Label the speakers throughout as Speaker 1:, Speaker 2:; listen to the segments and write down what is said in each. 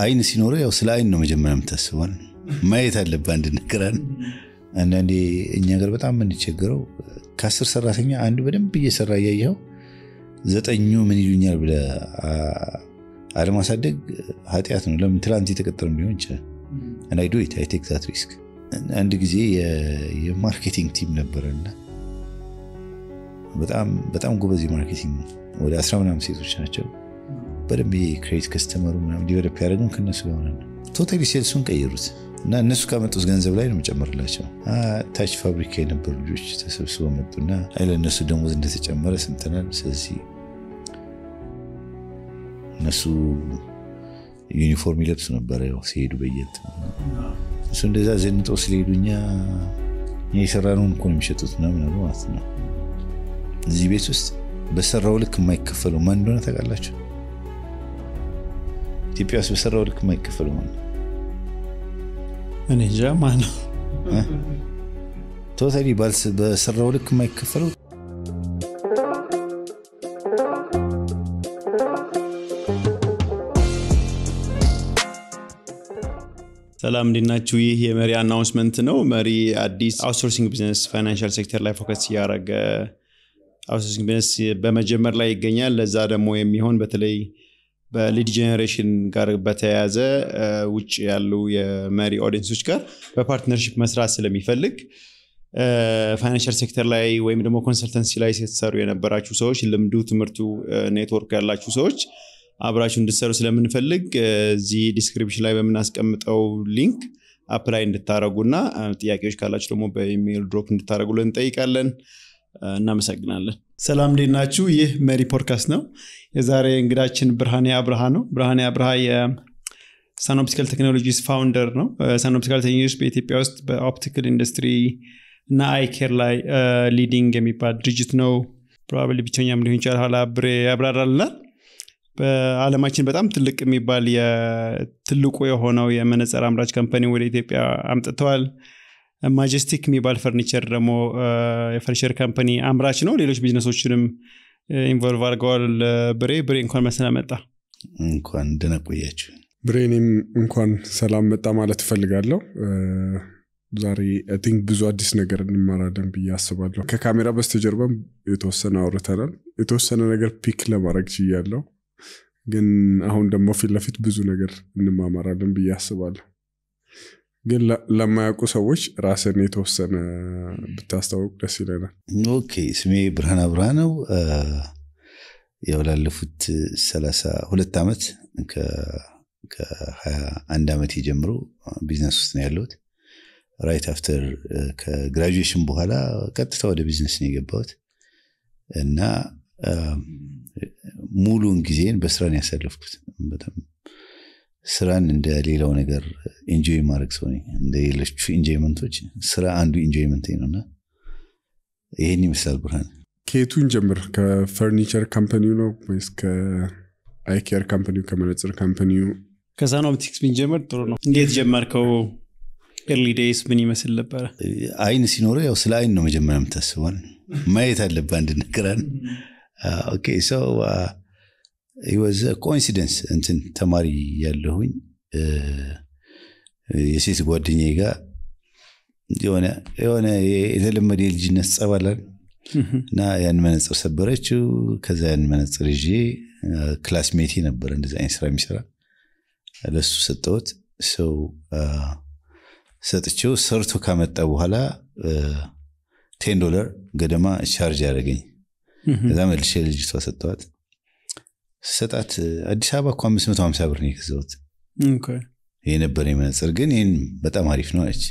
Speaker 1: አይን ሲኖረ ያው ስለ አይን ነው መጀመሪያ የምታስበን። ማየት አለብህ አንድ ነገር አንዳንዴ እኛ ሀገር በጣም የምንቸገረው ከአስር ሰራተኛ አንዱ በደንብ እየሰራ እያየኸው ዘጠኙ ምን ይሉኛል ብለ አለማሳደግ ኃጢአት ነው። ለምን ትላንት የተቀጠረም ሊሆን ይችላል። አይ ዱ ኢት አይ ቴክ ዛት ሪስክ። አንድ ጊዜ የማርኬቲንግ ቲም ነበረና በጣም በጣም ጎበዝ የማርኬቲንግ ወደ አስራ ምናምን ሴቶች ናቸው በደንብ ክሬት ከስተመሩ ዲቨሎፕ ያደረግም ከነሱ ጋር ሆነን ቶታሊ ሴልሱን ቀይሩት እና እነሱ ካመጡት ገንዘብ ላይ ነው መጨመርላቸው። ታች ፋብሪካ የነበሩ ልጆች ተሰብስበው መጡና ለእነሱ ደሞዝ እንደተጨመረ ሰምተናል። ስለዚህ እነሱ ዩኒፎርም ይለብሱ ነበረ ሲሄዱ በየት እሱ እንደዛ ዘንጦ ስለሄዱ እኛ የሰራነውን እኮ የሚሸጡት ነው አሉ ማለት ነው። እዚህ ቤት ውስጥ በሰራው ልክ የማይከፈለው ማን እንደሆነ ታውቃላችሁ? ኢትዮጵያ ውስጥ በሰራው ልክ የማይከፈል ማለት እኔ እንጃ ነው ቶታሊ በሰራው ልክ የማይከፈለው
Speaker 2: ሰላም እንዲናችሁ ይህ የመሪ አናውንስመንት ነው። መሪ አዲስ አውትሶርሲንግ ቢዝነስ ፋይናንሻል ሴክተር ላይ ፎከስ እያደረገ አውትሶርሲንግ ቢዝነስ በመጀመር ላይ ይገኛል። ለዛ ደግሞ የሚሆን በተለይ በሊድ ጀኔሬሽን ጋር በተያያዘ ውጭ ያሉ የመሪ ኦዲየንሶች ጋር በፓርትነርሽፕ መስራት ስለሚፈልግ ፋይናንሻል ሴክተር ላይ ወይም ደግሞ ኮንሰልተንሲ ላይ ስትሰሩ የነበራችሁ ሰዎች ልምዱ፣ ትምህርቱ፣ ኔትወርክ ያላችሁ ሰዎች አብራችሁ እንድትሰሩ ስለምንፈልግ እዚህ ዲስክሪፕሽን ላይ በምናስቀምጠው ሊንክ አፕላይ እንድታደረጉ እና ጥያቄዎች ካላችሁ ደግሞ በኢሜይል ድሮፕ እንድታደረጉ ልንጠይቃለን። እናመሰግናለን። ሰላም እንዴት ናችሁ? ይህ መሪ ፖድካስት ነው። የዛሬ እንግዳችን ብርሃኔ አብርሃ ነው። ብርሃኔ አብርሃ የሳኖፕቲካል ቴክኖሎጂስ ፋውንደር ነው። ሳኖፕቲካል ቴክኖሎጂስ በኢትዮጵያ ውስጥ በኦፕቲካል ኢንዱስትሪ እና አይኬር ላይ ሊዲንግ የሚባል ድርጅት ነው። ፕሮባብሊ ብቸኛም ሊሆን ይችላል። ኋላ ብሬ ያብራራልናል። በአለማችን በጣም ትልቅ የሚባል ትልቁ የሆነው የመነጽር አምራች ካምፓኒ ወደ ኢትዮጵያ አምጥተዋል። ማጀስቲክ የሚባል ፈርኒቸር ደግሞ የፈርኒቸር ካምፓኒ አምራች ነው ሌሎች ቢዝነሶችንም ኢንቮልቭ አድርገዋል ብሬ ብሬ እንኳን መስላ መጣ
Speaker 1: እንኳን እንደነቆያችሁ
Speaker 3: ብሬ እንኳን ሰላም መጣ ማለት እፈልጋለሁ ዛሬ ቲንክ ብዙ አዲስ ነገር እንማራለን ብዬ አስባለሁ ከካሜራ በስተጀርባም የተወሰነ አውርተናል የተወሰነ ነገር ፒክ ለማድረግ ችያለው ግን አሁን ደግሞ ፊት ለፊት ብዙ ነገር እንማማራለን ብዬ አስባለሁ ግን ለማያውቁ ሰዎች ራስን የተወሰነ ብታስታወቅ ደስ ይለናል። ኦኬ፣ ስሜ ብርሃን አብርሃ ነው።
Speaker 1: ያው ላለፉት ሰላሳ ሁለት ዓመት ከሀያ አንድ ዓመት ጀምሮ ቢዝነስ ውስጥ ነው ያለሁት። ራይት አፍተር ከግራጁዌሽን በኋላ ቀጥታ ወደ ቢዝነስ ነው የገባሁት እና ሙሉን ጊዜን በስራ ነው ያሳለፍኩት በጣም ስራን እንደ ሌላው ነገር ኢንጆይ ማድረግ ሰው እንደ ሌሎቹ ኢንጆይመንቶች ስራ
Speaker 3: አንዱ ኢንጆይመንት ነው እና ይህን ይመስላል። ብርሃን ከየቱን ጀምር? ከፈርኒቸር ካምፓኒ ነው ወይስ ከአይኬር ካምፓኒ ከመነፅር ካምፓኒ
Speaker 2: ከሳን ኦፕቲክስ ብንጀምር ጥሩ ነው። እንዴት ጀመርከው? ኤርሊ ዴይስ ምን ይመስል ነበረ?
Speaker 1: አይን ሲኖረ ያው ስለ አይን ነው መጀመሪያ የምታስበን። ማየት አለብህ አንድ ነገራን ኦኬ ሰው ወዘ እንትን ተማሪ ያለሁኝ የሴት ጓደኛ ጋር የሆነ የሆነ የተለመደ የልጅነት ጸባላል እና ያን መነጽር ሰበረችው። ከዛ ያን መነጽር ይዤ ክላስሜቴ ነበረ እንደዚ አይነት ስራ የሚሰራ ለሱ ሰጠሁት። ሰው ሰጥቼው ሰርቶ ካመጣ በኋላ ቴን ዶላር ገደማ ቻርጅ ያደረገኝ። ከዛ መልሼ ልጅቷ ሰጠዋት። ሰጣት አዲስ አበባ እኮ 550 ብር ነው የገዛሁት የነበረ መነፅር ግን ይህን በጣም አሪፍ ነው አለች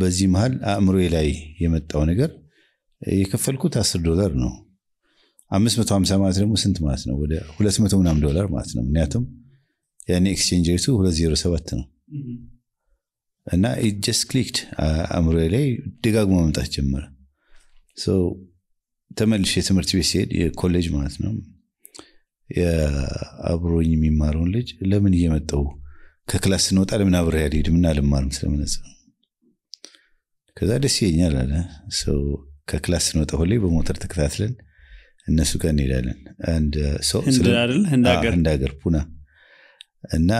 Speaker 1: በዚህ መሀል አእምሮ ላይ የመጣው ነገር የከፈልኩት 10 ዶላር ነው 550 ማለት ደግሞ ስንት ማለት ነው ወደ 200 ምናም ዶላር ማለት ነው ምክንያቱም ያኔ ኤክስቼንጅ ሬቱ 207 ነው እና ጀስት ክሊክድ አእምሮ ላይ ደጋግሞ መምጣት ጀመረ ተመልሽ የትምህርት ቤት ሲሄድ የኮሌጅ ማለት ነው አብሮኝ የሚማረውን ልጅ ለምን እየመጠው ከክላስ ስንወጣ ለምን አብረ ያልሄድ እና አልማርም ስለምነጽ ከዛ ደስ ይኛል አለ ሰው ከክላስ ስንወጣ ሁሌ በሞተር ተከታትለን እነሱ ጋር እንሄዳለን እንደ ሀገር ፑና እና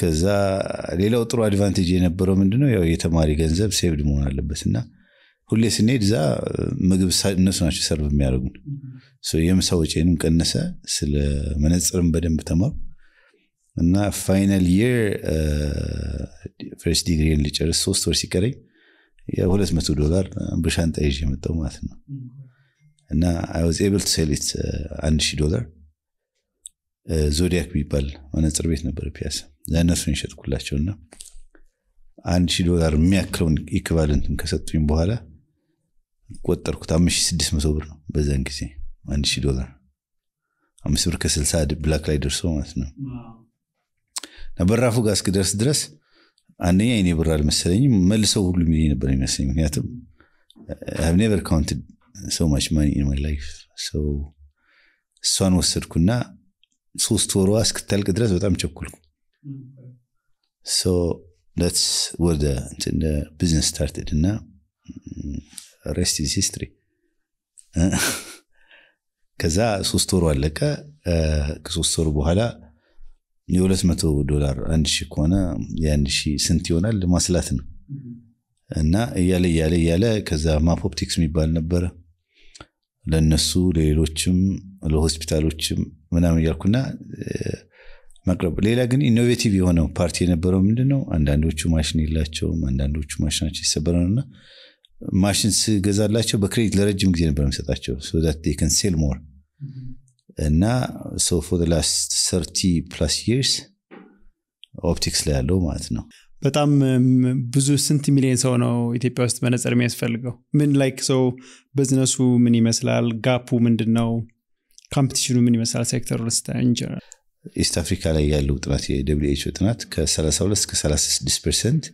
Speaker 1: ከዛ ሌላው ጥሩ አድቫንቴጅ የነበረው ምንድነው ያው የተማሪ ገንዘብ ሴቭድ መሆን አለበት እና ሁሌ ስንሄድ እዛ ምግብ እነሱ ናቸው ሰርብ የሚያደርጉን። የምሳ ወጪንም ቀነሰ። ስለ መነጽርም በደንብ ተማሩ እና ፋይናል የር ፈርስት ዲግሪን ልጨርስ ሶስት ወር ሲቀረኝ የሁለት መቶ ዶላር በሻንጣ ይዤ የመጣው ማለት ነው እና አይ ዋዝ ኤብል ቱ ሴሊት አንድ ሺህ ዶላር ዞዲያክ ቢባል መነጽር ቤት ነበር ፒያሳ ለእነሱን ይሸጥኩላቸውና አንድ ሺህ ዶላር የሚያክለውን ኢክቫለንትን ከሰጡኝ በኋላ ቆጠርኩት። አምስት ሺህ ስድስት መቶ ብር ነው በዛን ጊዜ አንድ ሺ ዶላር አምስት ብር ከስልሳ ብላክ ላይ ደርሶ ማለት ነው። በራፉ ጋር እስክደርስ ድረስ አንደኛ የኔ ብር አልመሰለኝም። መልሰው ሁሉ ሚሊዮን ነበር የሚመስለኝ ምክንያቱም ሀብ ኔቨር ካውንትድ ሶ ማች ማኒ ኢን ማይ ላይፍ። እሷን ወሰድኩና ሶስት ወሯ እስክታልቅ ድረስ በጣም ቸኩልኩ። ሶ ዳትስ ወር ቢዝነስ ስታርትድ እና ረስት ኢዝ ሂስትሪ። ከዛ ሶስት ወሩ አለቀ። ከሶስት ወሩ በኋላ የሁለት መቶ ዶላር አንድ ሺህ ከሆነ የአንድ ሺህ ስንት ይሆናል ማስላት ነው። እና እያለ እያለ እያለ ከዛ ማፖፕቲክስ የሚባል ነበረ ለነሱ ለሌሎችም ለሆስፒታሎችም ምናምን እያልኩና መቅረብ። ሌላ ግን ኢኖቬቲቭ የሆነው ፓርቲ የነበረው ምንድን ነው? አንዳንዶቹ ማሽን የላቸውም፣ አንዳንዶቹ ማሽናቸው ይሰበረ ነውና ማሽን ስገዛላቸው በክሬዲት ለረጅም ጊዜ ነበር የሚሰጣቸው ሴል ሞር እና ሶ ፎር ላስት ሰርቲ ፕላስ ይርስ ኦፕቲክስ ላይ ያለው ማለት ነው
Speaker 2: በጣም ብዙ ስንት ሚሊዮን ሰው ነው ኢትዮጵያ ውስጥ መነጽር የሚያስፈልገው ምን ላይክ ሰው ብዝነሱ ምን ይመስላል ጋፑ ምንድን ነው ካምፒቲሽኑ ምን ይመስላል ሴክተር ኢንጀነራል
Speaker 1: ኢስት አፍሪካ ላይ ያለው ጥናት የደብች ጥናት ከ32 እስከ 36 ፐርሰንት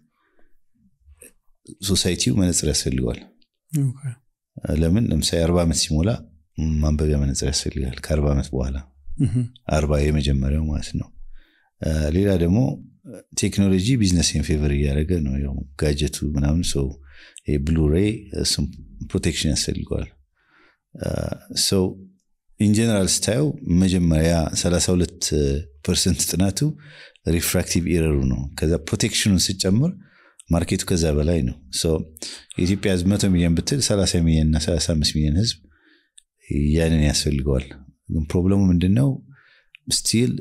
Speaker 1: ሶሳይቲው መነጽር ያስፈልገዋል ለምን ለምሳሌ አርባ ዓመት ሲሞላ ማንበቢያ መነጽር ያስፈልጋል ከአርባ ዓመት በኋላ አርባ የመጀመሪያው ማለት ነው ሌላ ደግሞ ቴክኖሎጂ ቢዝነስን ፌቨር እያደረገ ነው ያው ጋጀቱ ምናምን ሰው ብሉሬይ እሱም ፕሮቴክሽን ያስፈልገዋል ሰው ኢንጀነራል ስታየው መጀመሪያ 32 ፐርሰንት ጥናቱ ሪፍራክቲቭ ኢረሩ ነው ከዛ ፕሮቴክሽኑን ስጨምር ማርኬቱ ከዛ በላይ ነው። የኢትዮጵያ ህዝብ መቶ ሚሊዮን ብትል 30 ሚሊዮን እና 35 ሚሊዮን ህዝብ ያንን ያስፈልገዋል። ግን ፕሮብለሙ ምንድን ነው? ስቲል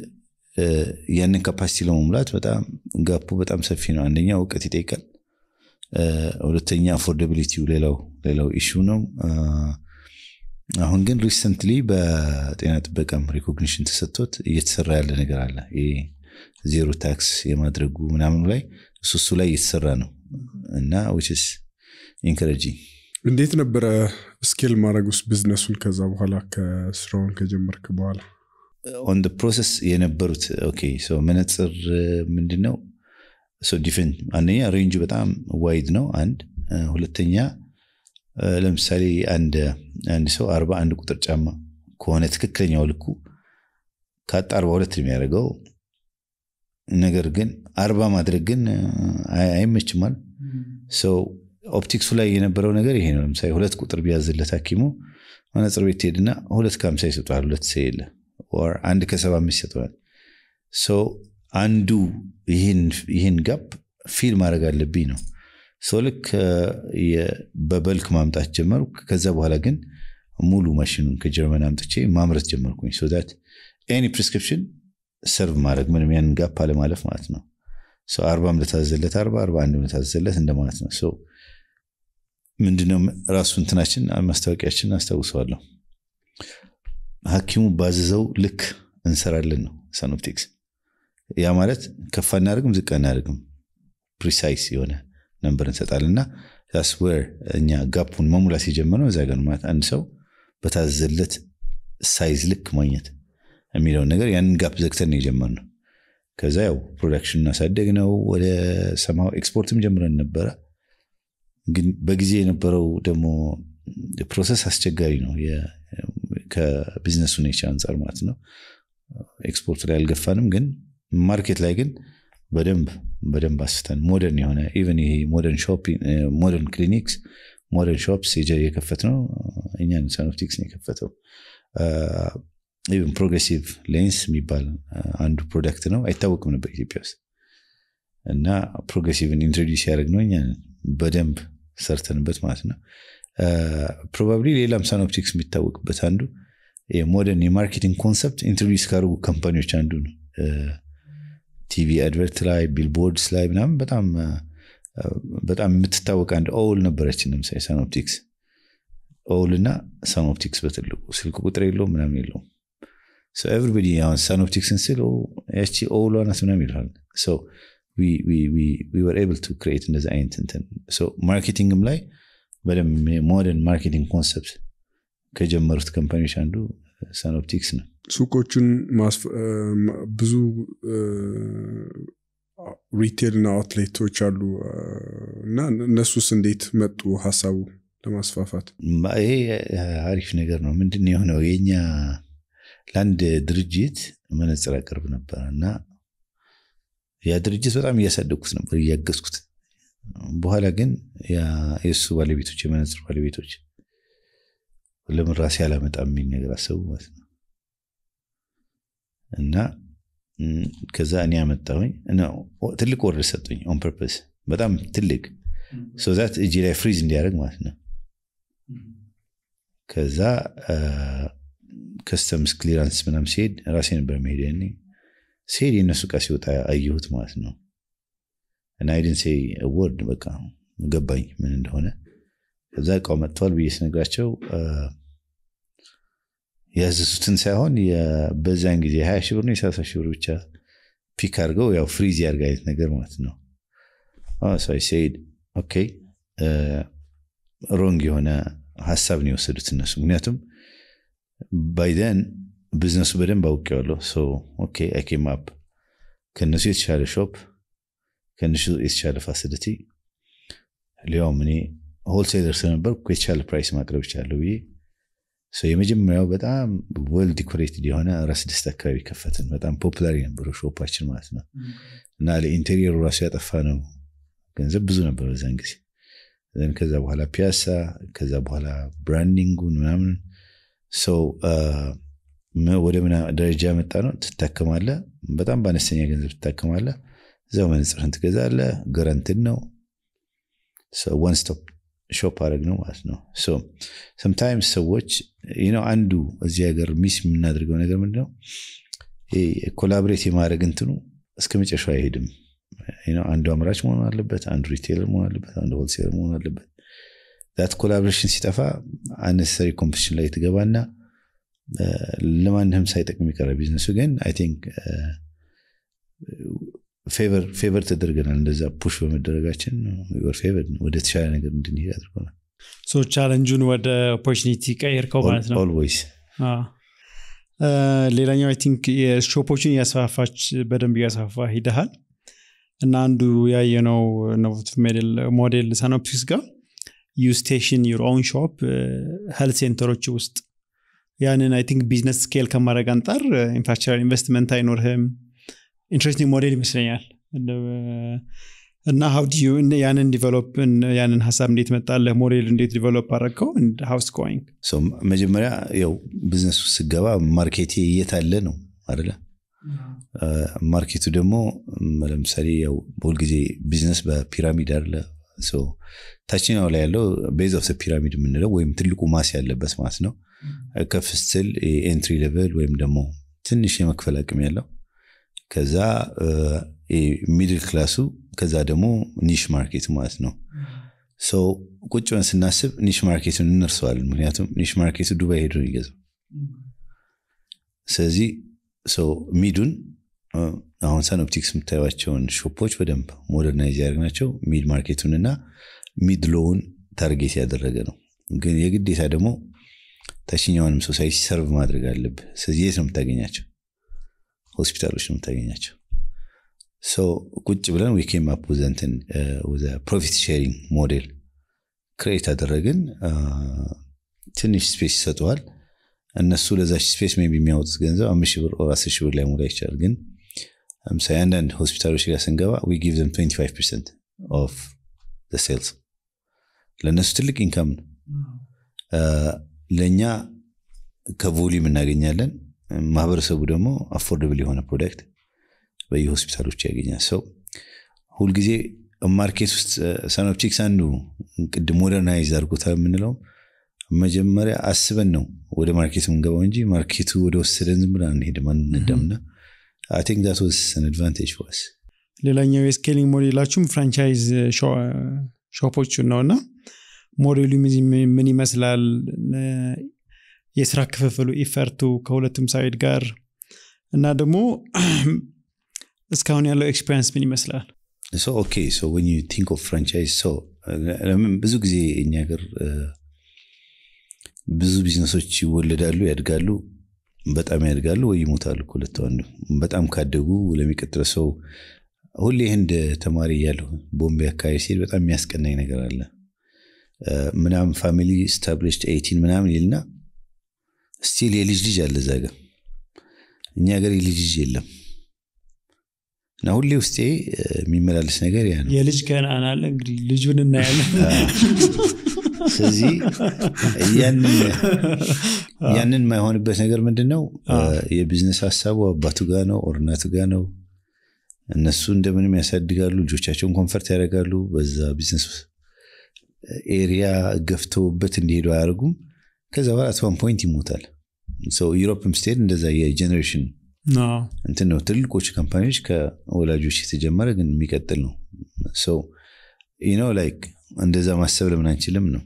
Speaker 1: ያንን ካፓሲቲ ለመሙላት በጣም ጋፑ በጣም ሰፊ ነው። አንደኛ እውቀት ይጠይቃል። ሁለተኛ አፎርደቢሊቲው ሌላው ሌላው ኢሹ ነው። አሁን ግን ሪሰንትሊ በጤና ጥበቃም ሪኮግኒሽን ተሰጥቶት እየተሰራ ያለ ነገር አለ። ዜሮ ታክስ የማድረጉ ምናምኑ ላይ እሱ ላይ እየተሰራ ነው እና ዊችስ ኢንከረጂንግ
Speaker 3: እንዴት ነበረ ስኬል ማድረግ ውስጥ ቢዝነሱን ከዛ በኋላ ከስራውን ከጀመርክ በኋላ
Speaker 1: ኦን ፕሮሰስ የነበሩት መነፅር ምንድን ነው አንደኛ ሬንጁ በጣም ዋይድ ነው አንድ ሁለተኛ ለምሳሌ አንድ ሰው አርባ አንድ ቁጥር ጫማ ከሆነ ትክክለኛው ልኩ ከአጣ አርባ ሁለት ነው የሚያደርገው ነገር ግን አርባ ማድረግ ግን አይመችማል። ሰው ኦፕቲክሱ ላይ የነበረው ነገር ይሄ ነው። ለምሳሌ ሁለት ቁጥር ቢያዝለት ሐኪሙ መነጽር ቤት ትሄድና ሁለት ከሀምሳ ይሰጠዋል። ሁለት ሰ የለ አንድ ከሰባ አምስት ይሰጠዋል። ሰው አንዱ ይህን ጋፕ ፊል ማድረግ አለብኝ ነው። ሰው ልክ በበልክ ማምጣት ጀመሩ። ከዛ በኋላ ግን ሙሉ ማሽኑን ከጀርመን አምጥቼ ማምረት ጀመርኩኝ ሶ ኤኒ ፕሪስክሪፕሽን ሰርቭ ማድረግ ምንም ያን ጋፕ አለማለፍ ማለት ነው። አርባም ልታዘለት አርባ አርባ አንድም ልታዘለት እንደማለት ነው። ምንድነው ራሱ እንትናችን ማስታወቂያችን አስታውሰዋለሁ። ሐኪሙ ባዘዘው ልክ እንሰራለን ነው ሳኖፕቲክስ። ያ ማለት ከፍ አናደርግም ዝቅ አናደርግም፣ ፕሪሳይስ የሆነ ነንበር እንሰጣለን እና ስዌር እኛ ጋፑን መሙላት የጀመርነው እዛ ጋር ማለት አንድ ሰው በታዘዘለት ሳይዝ ልክ ማግኘት የሚለውን ነገር ያንን ጋፕ ዘግተን ነው የጀመርነው። ከዛ ያው ፕሮዳክሽን እናሳደግ ነው ወደ ሰማው ኤክስፖርትም ጀምረን ነበረ። ግን በጊዜ የነበረው ደግሞ ፕሮሰስ አስቸጋሪ ነው፣ ከቢዝነሱ ኔቸር አንጻር ማለት ነው። ኤክስፖርት ላይ አልገፋንም፣ ግን ማርኬት ላይ ግን በደንብ በደንብ አስተን ሞደርን የሆነ ኢቨን ይሄ ሞደርን ሾፒንግ ሞደርን ክሊኒክስ ሞደርን ሾፕስ የከፈት ነው እኛን ሳኖፕቲክስ ነው የከፈተው ኢቨን ፕሮግሬሲቭ ሌንስ የሚባል uh, አንዱ ፕሮዳክት ነው አይታወቅም ነበር ኢትዮጵያ ውስጥ እና ፕሮግሬሲቭን ኢንትሮዲስ ያደረግ ነው እኛ በደንብ ሰርተንበት ማለት ነው ፕሮባብሊ uh, ሌላም ሳንኦፕቲክስ የሚታወቅበት አንዱ ሞደርን የማርኬቲንግ ኮንሰፕት ኢንትሮዲስ ካደርጉ ካምፓኒዎች አንዱ ነው ቲቪ uh, አድቨርት ላይ ቢልቦርድስ ላይ ምናም በጣም በጣም የምትታወቅ አንድ ኦውል ነበረችን ለምሳሌ ሳንኦፕቲክስ ኦውል እና ሳንኦፕቲክስ በትልቁ ስልክ ቁጥር የለውም ምናምን የለውም So everybody on Synoptics and said, oh, ያቺ ኦውሏ ናት ምናምን ይልሃል። So we, we, we, we were able to create እንደዚ አይነት እንትን so ማርኬቲንግም ላይ በደንብ ሞደርን ማርኬቲንግ ኮንሰፕት ከጀመሩት ካምፓኒዎች አንዱ ሳኖፕቲክስ ነው።
Speaker 3: ሱቆቹን ብዙ ሪቴል እና አውትሌቶች አሉ እና እነሱስ እንዴት መጡ ሀሳቡ ለማስፋፋት? ይሄ አሪፍ
Speaker 1: ነገር ነው። ምንድን የሆነው የኛ ለአንድ ድርጅት መነጽር አቅርብ ነበረ እና ያ ድርጅት በጣም እያሳደግኩት ነበር እያገዝኩት። በኋላ ግን የእሱ ባለቤቶች የመነጽር ባለቤቶች ለምን ራሴ አላመጣም የሚል ነገር አሰቡ ማለት ነው እና ከዛ እኔ ያመጣሁኝ ትልቅ ወርድ ሰጡኝ። ኦን ፐርፐስ በጣም ትልቅ ሶዛት እጅ ላይ ፍሪዝ እንዲያደርግ ማለት ነው ከዛ ከስተምስ ክሊራንስ ምናምን ሲሄድ ራሴ ነበር መሄድ ያኔ ሲሄድ የእነሱ ቃ ሲወጣ አየሁት ማለት ነው። እና አይደን ሴይ ወርድ በቃ ገባኝ ምን እንደሆነ። ከዛ እቃው መጥተዋል ብዬ ስነግራቸው ያዘሱትን ሳይሆን በዛን ጊዜ ሀያ ሺህ ብር ነው የሰላሳ ሺህ ብር ብቻ ፒክ አድርገው ያው ፍሪዝ ያርግ አይነት ነገር ማለት ነው። ሰይድ ኦኬ ሮንግ የሆነ ሀሳብ ነው የወሰዱት እነሱ ምክንያቱም ባይ ዜን ቢዝነሱ በደንብ አውቄዋለሁ። ኦኬ ከነሱ አፕ ከእነሱ የተሻለ ሾፕ፣ ከእነሱ የተሻለ ፋሲሊቲ ሊያውም እኔ ሆልሴለር ስለነበር የተሻለ ፕራይስ ማቅረብ ይቻለሁ ብዬ የመጀመሪያው በጣም ወል ዲኮሬትድ የሆነ ራስ አካባቢ ከፈትን። በጣም ፖፕላር የነበረው ሾፓችን ማለት ነው እና ለኢንቴሪየሩ ራሱ ያጠፋ ነው ገንዘብ ብዙ ነበር በዛን ጊዜ። ከዛ በኋላ ፒያሳ፣ ከዛ በኋላ ብራንዲንጉን ምናምን ሰው ወደ ምን ደረጃ መጣ ነው። ትታከማለህ፣ በጣም በአነስተኛ ገንዘብ ትታከማለህ። እዛው መነጽርህን ትገዛለህ። ገረንትን ነው ዋን ስቶፕ ሾፕ አድረግ ነው ማለት ነው። ሰምታይምስ ሰዎች ነው አንዱ እዚህ ሀገር ሚስ የምናደርገው ነገር ምንድነው? ኮላብሬት የማድረግ እንትኑ እስከ መጨረሻው አይሄድም። አንዱ አምራች መሆን አለበት፣ አንዱ ሪቴለር መሆን አለበት፣ አንዱ ሆልሴለር መሆን አለበት። ዛት ኮላብሬሽን ሲጠፋ አነሰሪ ኮምፕቲሽን ላይ ትገባና uh, ለማንም ሳይጠቅም ይቀረ ቢዝነሱ ግን አይ ቲንክ ፌቨር ተደርገናል እንደዛ ፑሽ በመደረጋችን ፌቨር ወደ ተሻለ ነገር እንድንሄድ አድርጎናል
Speaker 2: ሶ ቻለንጁን ወደ ኦፖርኒቲ ቀይርከው ማለት ነው ኦልዌይስ ሌላኛው አይ ቲንክ የሾፖችን እያስፋፋች በደንብ እያስፋፋ ሂደሃል እና አንዱ ያየነው ኖቭ ሞዴል ሳኖፕሲስ ጋር ዩ ስቴሽን ዩር ኦውን ሾፕ ሄልት ሴንተሮች ውስጥ ያንን አይ ቲንክ ቢዝነስ ስኬል ከማድረግ አንጣር ኢንፍራስትራል ኢንቨስትመንት አይኖርህም ኢንትረስቲንግ ሞዴል ይመስለኛል uh, እና ሀው ዲዩ ያንን ዲቨሎፕ ያንን ሀሳብ እንዴት መጣለህ ሞዴል እንዴት ዲቨሎፕ አረግከው ሀውስ ጎይንግ
Speaker 1: መጀመሪያ uh, ው ቢዝነሱ ስገባ ማርኬቴ እየታለ ነው አደለ ማርኬቱ ደግሞ ለምሳሌ ያው በሁልጊዜ ቢዝነስ በፒራሚድ አለ ታችኛው ላይ ያለው ቤዝ ኦፍ ፒራሚድ የምንለው ወይም ትልቁ ማስ ያለበት ማለት ነው። ከፍ ስትል ኤንትሪ ሌቨል ወይም ደግሞ ትንሽ የመክፈል አቅም ያለው ከዛ ሚድል ክላሱ ከዛ ደግሞ ኒሽ ማርኬት ማለት ነው። ሰው ቁጭ ስናስብ ኒሽ ማርኬቱን እንርሰዋለን። ምክንያቱም ኒሽ ማርኬቱ ዱባይ ሄዶ ይገዛ ስለዚህ ሚዱን አሁን ሳን ኦፕቲክስ የምታዩቸውን ሾፖች በደንብ ሞደርናይዝ ያደርግናቸው ሚድ ማርኬቱን እና ሚድ ሎውን ታርጌት ያደረገ ነው። ግን የግዴታ ደግሞ ታችኛውንም ሶሳይቲ ሰርቭ ማድረግ አለብ ስለዚህ የት ነው የምታገኛቸው? ሆስፒታሎች ነው የምታገኛቸው። ቁጭ ብለን ዊኬም አፕ ፕሮፊት ሼሪንግ ሞዴል ክሬት አደረግን። ትንሽ ስፔስ ይሰጠዋል። እነሱ ለዛች ስፔስ ቢ የሚያወጡት ገንዘብ አምስት ሺህ ብር ኦር አስር ብር ላይ ሞላ ይችላል ግን ለምሳሌ አንዳንድ ሆስፒታሎች ጋር ስንገባ ዊ ጊቭ ዘም 25 ኦፍ ሴልስ ለእነሱ ትልቅ ኢንካም ነው። ለእኛ ከቮሊም እናገኛለን። ማህበረሰቡ ደግሞ አፎርደብል የሆነ ፕሮዳክት በየሆስፒታሎች ያገኛል። ሰው ሁልጊዜ ማርኬት ውስጥ ሰኖፕቲክስ አንዱ ቅድም ሞደርናይዝ አድርጎታል የምንለው መጀመሪያ አስበን ነው ወደ ማርኬቱ የምንገባው እንጂ ማርኬቱ ወደ ወሰደን ዝም ብለን አንሄድም፣ አንነዳምና አይ ቲንክ ዳት ዋዝ አን አድቫንቴጅ ፎር
Speaker 2: ሌላኛው የስኬሊንግ ሞዴላችሁም ፍራንቻይዝ ሾፖቹ ነው እና ሞዴሉ ምን ይመስላል የስራ ክፍፍሉ ኢፈርቱ ከሁለቱም ሳይድ ጋር እና ደግሞ እስካሁን ያለው ኤክስፔሪንስ ምን ይመስላል
Speaker 1: uh, ብዙ ጊዜ እኛ uh, ብዙ ቢዝነሶች ይወለዳሉ ያድጋሉ በጣም ያድጋሉ ወይ ይሞታሉ። ሁለት አንዱ በጣም ካደጉ ለሚቀጥለው ሰው ሁሌ እንደ ተማሪ እያለሁ ቦምቤ አካባቢ ሲሄድ በጣም የሚያስቀናኝ ነገር አለ። ምናምን ፋሚሊ ስታብሊሽድ ኤይቲን ምናምን ይልና ስቲል የልጅ ልጅ አለ እዛ ጋር። እኛ ሀገር የልጅ ልጅ የለም። እና ሁሌ ውስጤ የሚመላለስ ነገር ያ ነው።
Speaker 2: የልጅ ከነአን አለ እንግዲህ ልጁን እናያለን። ስለዚህ
Speaker 1: ያንን የማይሆንበት ነገር ምንድን ነው? የቢዝነስ ሀሳቡ አባቱ ጋ ነው፣ ኦርናቱ ጋ ነው። እነሱ እንደምንም ያሳድጋሉ፣ ልጆቻቸውን ኮንፈርት ያደርጋሉ። በዛ ቢዝነስ ኤሪያ ገፍተውበት እንዲሄዱ አያደርጉም። ከዛ በኋላ አት ፖይንት ይሞታል። ዩሮፕም ስትሄድ እንደዛ የጀኔሬሽን እንትን ነው። ትልቆች ካምፓኒዎች ከወላጆች የተጀመረ ግን የሚቀጥል ነው። ላይክ እንደዛ ማሰብ ለምን አንችልም ነው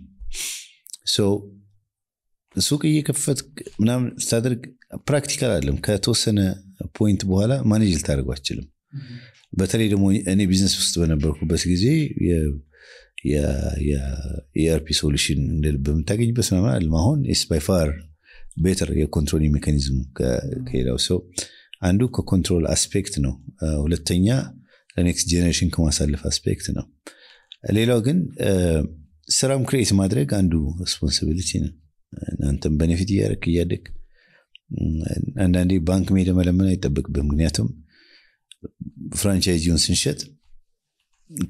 Speaker 1: ሱቅ እየከፈት ምናምን ስታደርግ ፕራክቲካል አለም ከተወሰነ ፖይንት በኋላ ማኔጅ ልታደርጉ አችልም በተለይ ደግሞ እኔ ቢዝነስ ውስጥ በነበርኩበት ጊዜ የኤርፒ ሶሉሽን እንደ ልብ የምታገኝበት ምናምን አለም አሁን ስ ባይ ፋር ቤተር የኮንትሮል ሜካኒዝም ከሄዳው ሰው አንዱ ከኮንትሮል አስፔክት ነው ሁለተኛ ለኔክስት ጄኔሬሽን ከማሳለፍ አስፔክት ነው ሌላው ግን ስራም ክሬት ማድረግ አንዱ ሬስፖንሲቢሊቲ ነው። እናንተም በኔፊት እያደረክ እያደግ አንዳንዴ ባንክ ሜደ መለመን አይጠበቅብህ። ምክንያቱም ፍራንቻይዚውን ስንሸጥ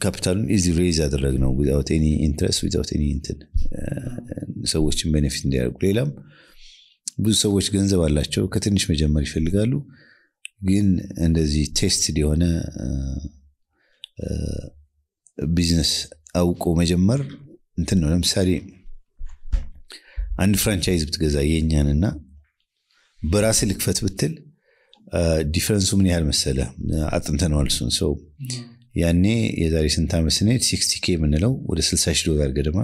Speaker 1: ካፒታሉን ኢዚ ሬዝ ያደረግ ነው ዊት ኒ ኢንትረስት ዊት ኒ እንትን ሰዎችን ቤኔፊት እንዲያደርጉ። ሌላም ብዙ ሰዎች ገንዘብ አላቸው ከትንሽ መጀመር ይፈልጋሉ፣ ግን እንደዚህ ቴስት የሆነ ቢዝነስ አውቆ መጀመር እንትን ነው። ለምሳሌ አንድ ፍራንቻይዝ ብትገዛ የእኛንና በራስ ልክፈት ብትል ዲፈረንሱ ምን ያህል መሰለ? አጥንተነዋል እሱን። ሰው ያኔ የዛሬ ስንት ዓመት ስንሄድ ሲክስቲ ኬ የምንለው ወደ ስልሳ ሺህ ዶላር ገደማ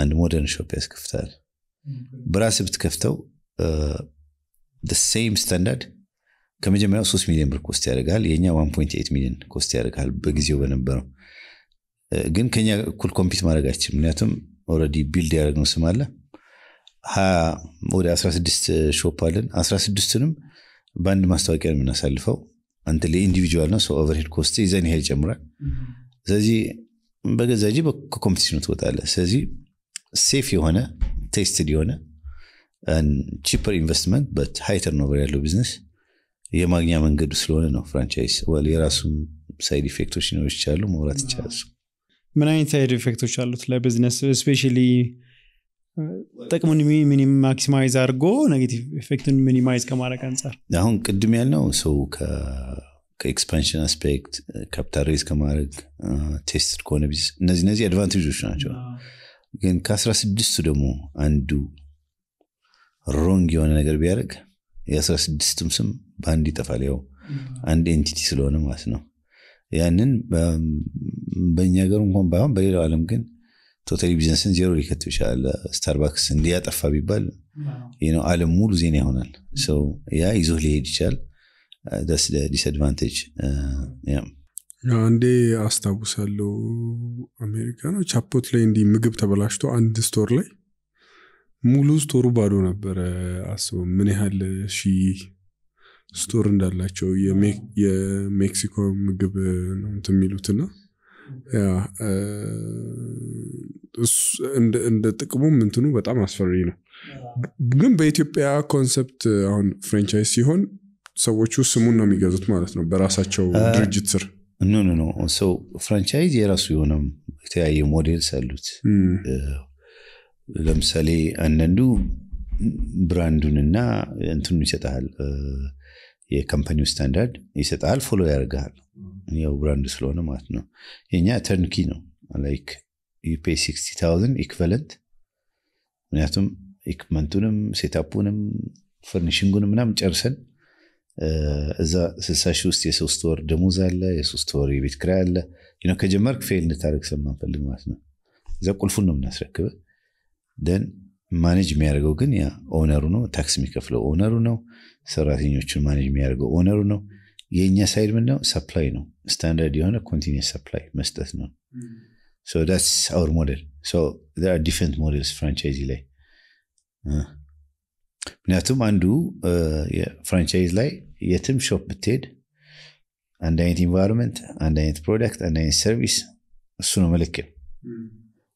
Speaker 1: አንድ ሞደርን ሾፕ ያስከፍታል። በራስ ብትከፍተው ሴም ስታንዳርድ ከመጀመሪያው ሶስት ሚሊዮን ብር ኮስት ያደርጋል። የእኛ ዋን ፖይንት ኤይት ሚሊዮን ኮስት ያደርጋል በጊዜው በነበረው ግን ከኛ እኩል ኮምፒት ማድረግ አይችል። ምክንያቱም ኦልሬዲ ቢልድ ያደረግነው ስም አለ ወደ 16 ሾፕ አለን። 16ቱንም በአንድ ማስታወቂያ ነው የምናሳልፈው። አንተ ላይ ኢንዲቪጁዋል ነው ሰው ኦቨርሄድ ኮስት የዛን ይሄል ይጨምራል። ስለዚህ በገዛ እጂ ከኮምፒቲሽኑ ትወጣለ ስለዚህ ሴፍ የሆነ ቴስትድ የሆነ ቺፐር ኢንቨስትመንት በት ሃይተር ተርኖቨር ያለው ቢዝነስ የማግኛ መንገዱ ስለሆነ ነው ፍራንቻይዝ የራሱም ሳይድ ኢፌክቶች ሊኖሩ ይቻሉ መውራት ይቻላል።
Speaker 2: ምን አይነት ሳይድ ኢፌክቶች አሉት ለቢዝነስ ስፔሻሊ ጥቅሙን ማክሲማይዝ አድርጎ ኔጌቲቭ ኢፌክትን ሚኒማይዝ ከማድረግ አንጻር
Speaker 1: አሁን ቅድም ያልነው ሰው ከኤክስፓንሽን አስፔክት ካፒታል ሬዝ ከማድረግ ቴስት ከሆነ እነዚህ እነዚህ አድቫንቴጆች ናቸው ግን ከአስራ ስድስቱ ደግሞ አንዱ ሮንግ የሆነ ነገር ቢያደርግ የአስራ ስድስቱም ስም በአንድ ይጠፋል ያው አንድ ኤንቲቲ ስለሆነ ማለት ነው ያንን በእኛ ሀገር እንኳን ባይሆን በሌላው ዓለም ግን ቶታሊ ቢዝነስን ዜሮ ሊከትብ ይችላል። ስታርባክስ እንዲያጠፋ ቢባል ነው ዓለም ሙሉ ዜና ይሆናል። ያ ይዞ ሊሄድ ይችላል። ደስ ዲስአድቫንቴጅ
Speaker 3: አንዴ አስታውሳለሁ አሜሪካኖች ላይ እንዲህ ምግብ ተበላሽቶ አንድ ስቶር ላይ ሙሉ ስቶሩ ባዶ ነበረ። አስበው ምን ያህል ሺህ ስቶር እንዳላቸው የሜክሲኮ ምግብ ነው የሚሉት እና እንደ ጥቅሙም እንትኑ በጣም አስፈሪ ነው። ግን በኢትዮጵያ ኮንሰፕት አሁን ፍራንቻይዝ ሲሆን ሰዎቹ ስሙን ነው የሚገዙት ማለት ነው በራሳቸው ድርጅት ስር ኖ ኖ ኖ ሰው ፍራንቻይዝ የራሱ የሆነ የተለያየ
Speaker 1: ሞዴልስ አሉት። ለምሳሌ አንዳንዱ ብራንዱን እና እንትኑ ይሰጠል የካምፓኒው ስታንዳርድ ይሰጣል፣ ፎሎ ያደርግል ያው ብራንድ ስለሆነ ማለት ነው። የኛ ተርንኪ ነው ላይክ ዩፔ ሲክስቲ ታውዘንድ ኢክቨለንት። ምክንያቱም ኢክመንቱንም ሴታፑንም ፈርኒሽንጉን ምናምን ጨርሰን እዛ ስልሳ ውስጥ የሶስት ወር ደሞዝ አለ፣ የሶስት ወር የቤት ኪራይ አለ። ከጀመርክ ፌል እንድታደርግ ስለማንፈልግ ማለት ነው። እዛ ቁልፉን ነው የምናስረክበ ማኔጅ የሚያደርገው ግን ያ ኦነሩ ነው። ታክስ የሚከፍለው ኦነሩ ነው። ሰራተኞቹን ማኔጅ የሚያደርገው ኦነሩ ነው። የእኛ ሳይድ ምንድነው? ሰፕላይ ነው። ስታንዳርድ የሆነ ኮንቲኒስ ሰፕላይ መስጠት ነው። ዳትስ አውር ሞዴል። ዲፍረንት ሞዴልስ ፍራንቻይዚ ላይ ምክንያቱም አንዱ ፍራንቻይዝ ላይ የትም ሾፕ ብትሄድ አንድ አይነት ኢንቫይሮንመንት፣ አንድ አይነት ፕሮዳክት፣ አንድ አይነት ሰርቪስ እሱ ነው መለኪያው።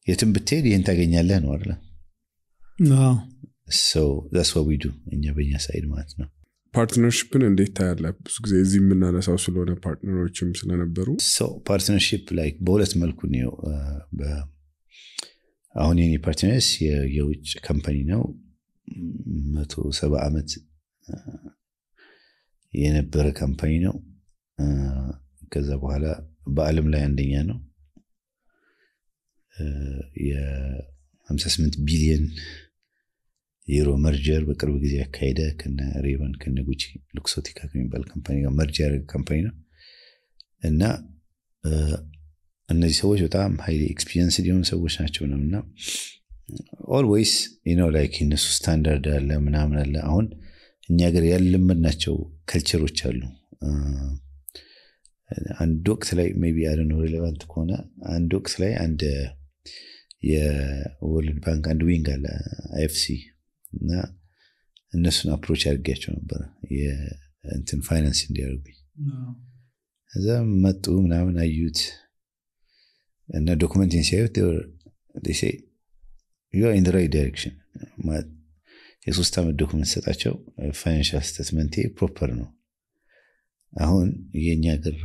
Speaker 3: የትም ብትሄድ ይህን ታገኛለህ ነው አይደለም ስ ዱ እኛ በኛ ሳይድ ማለት ነው። ፓርትነርሽፕን እንዴት ታያለ? ብዙ ጊዜ እዚህ የምናነሳው ስለሆነ ፓርትነሮችም ስለነበሩ ፓርትነርሽፕ ላይ በሁለት መልኩ ነው።
Speaker 1: አሁን የኔ ፓርትነርስ የውጭ ካምፓኒ ነው። መቶ ሰባ ዓመት የነበረ ካምፓኒ ነው። ከዛ በኋላ በአለም ላይ አንደኛ ነው። 58 ቢሊየን ዩሮ መርጀር በቅርብ ጊዜ ያካሄደ ከነ ሬባን ከነ ጉቺ ሉክሶቲካ ከሚባል ካምፓኒ ጋር መርጀር ያደረገ ካምፓኒ ነው እና እነዚህ ሰዎች በጣም ሀይ ኤክስፒሪንስ የሆኑ ሰዎች ናቸው ነው እና ኦልዌይስ ነው ላይክ እነሱ ስታንዳርድ አለ ምናምን አለ አሁን እኛ ሀገር ያለመድናቸው ከልቸሮች አሉ አንድ ወቅት ላይ ቢ ቢ ሬሌቫንት ከሆነ አንድ ወቅት ላይ አንድ የወርልድ ባንክ አንድ ዊንግ አለ አይኤፍሲ እና እነሱን አፕሮች አድርጌያቸው ነበረ እንትን ፋይናንስ እንዲያደርጉኝ እዛ መጡ ምናምን አዩት እና ዶኩመንትን ሲያዩት ኢን ራይት ዳይሬክሽን የሶስት ዓመት ዶኩመንት ሰጣቸው ፋይናንሽል ስተትመንቴ ፕሮፐር ነው አሁን የእኛ ሀገር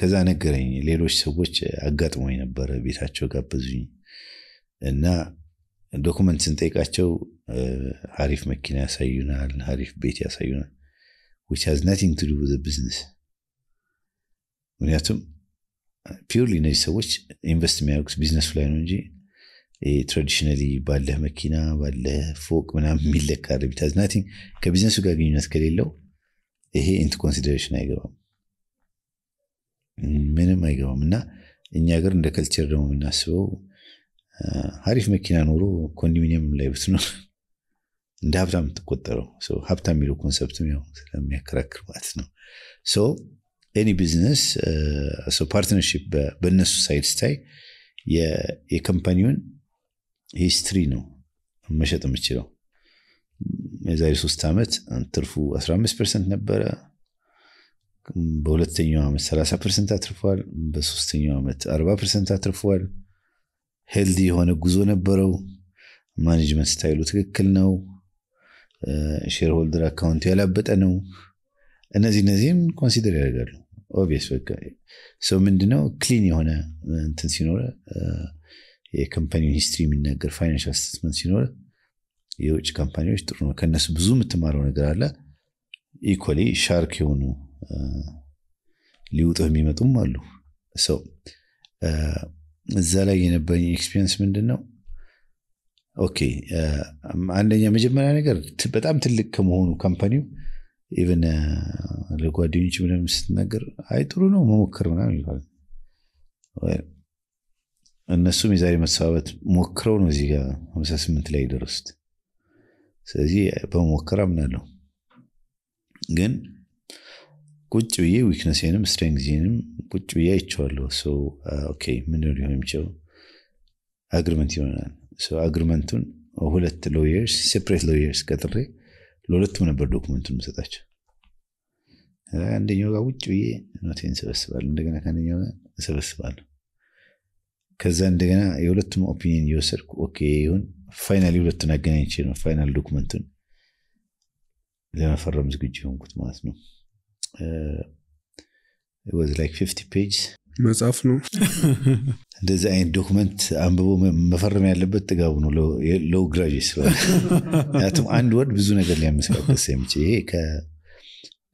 Speaker 1: ከዛ ነገረኝ። ሌሎች ሰዎች አጋጥሞኝ ነበረ፣ ቤታቸው ጋበዙኝ እና ዶኩመንት ስንጠይቃቸው ሀሪፍ መኪና ያሳዩናል፣ ሀሪፍ ቤት ያሳዩናል። ዊች ሃዝ ናቲንግ ቱ ዱ ቢዝነስ። ምክንያቱም ፒውርሊ እነዚህ ሰዎች ኢንቨስት የሚያደርጉት ቢዝነሱ ላይ ነው እንጂ ትራዲሽናሊ ባለህ መኪና ባለ ፎቅ ምናም የሚለካ ሀዝ ናቲንግ ከቢዝነሱ ጋር ግንኙነት ከሌለው ይሄ ኢንቱ ኮንሲደሬሽን አይገባም። ምንም አይገባም። እና እኛ ሀገር እንደ ከልቸር ደግሞ የምናስበው አሪፍ መኪና ኖሮ ኮንዶሚኒየም ላይ ብትኖር እንደ ሀብታም የምትቆጠረው ሀብታም የሚለው ኮንሰፕትም ያው ስለሚያከራክር ማለት ነው። ሶ ኤኒ ቢዝነስ ፓርትነርሽፕ በእነሱ ሳይድ ስታይ የኮምፓኒውን ሂስትሪ ነው መሸጥ የምችለው። የዛሬ ሶስት ዓመት ትርፉ 15 ፐርሰንት ነበረ። በሁለተኛው ዓመት 30 ፐርሰንት አትርፏል። በሶስተኛው ዓመት 40 ፐርሰንት አትርፏል። ሄልዲ የሆነ ጉዞ ነበረው። ማኔጅመንት ስታይሉ ትክክል ነው። ሼር ሆልደር አካውንቱ ያላበጠ ነው። እነዚህ እነዚህም ኮንሲደር ያደርጋሉ። ኦብቪየስ በቃ ሰው ምንድነው ክሊን የሆነ እንትን ሲኖረ የካምፓኒ ሂስትሪ የሚናገር ፋይናንሻል ስቴትመንት ሲኖረ የውጭ ካምፓኒዎች ጥሩ ነው። ከእነሱ ብዙ የምትማረው ነገር አለ። ኢኮሊ ሻርክ የሆኑ ሊውጥህ የሚመጡም አሉ። እዛ ላይ የነበረኝ ኤክስፒሪየንስ ምንድን ነው? ኦኬ አንደኛ መጀመሪያ ነገር በጣም ትልቅ ከመሆኑ ካምፓኒው ኢቨን ለጓደኞች ምንም ስትናገር አይ ጥሩ ነው መሞከር ምናምን ይባል። እነሱም የዛሬ መሰባበት ሞክረው ነው እዚህ ጋር ሀምሳ ላይ የደረሱት። ስለዚህ በመሞከር አምናለሁ ግን ቁጭ ብዬ ዊክነሴንም ስትሬንግዜንም ቁጭ ብዬ አይቸዋለሁ ኦኬ uh, ሊሆን የሚችለው አግሪመንት ይሆናል። አግሪመንቱን ሁለት ሎየርስ ሴፕሬት ሎየርስ ቀጥሬ ለሁለቱም ነበር ዶክመንቱን መሰጣቸው አንደኛው ጋር ውጭ ብዬ ኖቴን እንሰበስባለ። እንደገና ከአንደኛው ጋር እሰበስባለሁ። ከዛ እንደገና የሁለቱም ኦፒኒየን እየወሰድኩ ኦኬ ይሁን ፋይናል ሁለቱን አገናኝቼ ነው ፋይናል ዶክመንቱን ለመፈረም ዝግጁ የሆንኩት ማለት ነው። ወዝ ላይክ ፊፍቲ ፔጅ
Speaker 3: መጽሐፍ ነው።
Speaker 1: እንደዚህ አይነት ዶክመንት አንብቦ መፈረም ያለበት ጥጋቡ ነው። ሎው ግራጅ ምክንያቱም አንድ ወርድ ብዙ ነገር ሊያመሰቃቀስ የሚችል ይሄ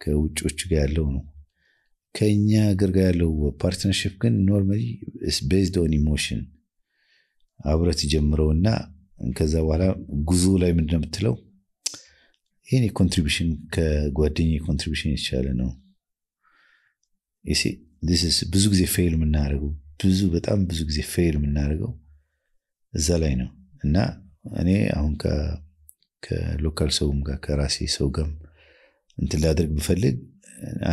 Speaker 1: ከውጮቹ ጋር ያለው ነው። ከእኛ ሀገር ጋር ያለው ፓርትነርሽፕ ግን ኖርማሊ ቤዝድ ኦን ኢሞሽን አብረት እና ከዛ በኋላ ጉዞ ላይ ምንድነው የምትለው ይህን የኮንትሪቢሽን ከጓደኛ የኮንትሪቢሽን የተቻለ ነው። ብዙ ጊዜ ፌል የምናደርገው ብዙ በጣም ብዙ ጊዜ ፌል የምናደርገው እዛ ላይ ነው እና እኔ አሁን ከሎካል ሰውም ጋር ከራሴ ሰው ጋም እንት ላደርግ ብፈልግ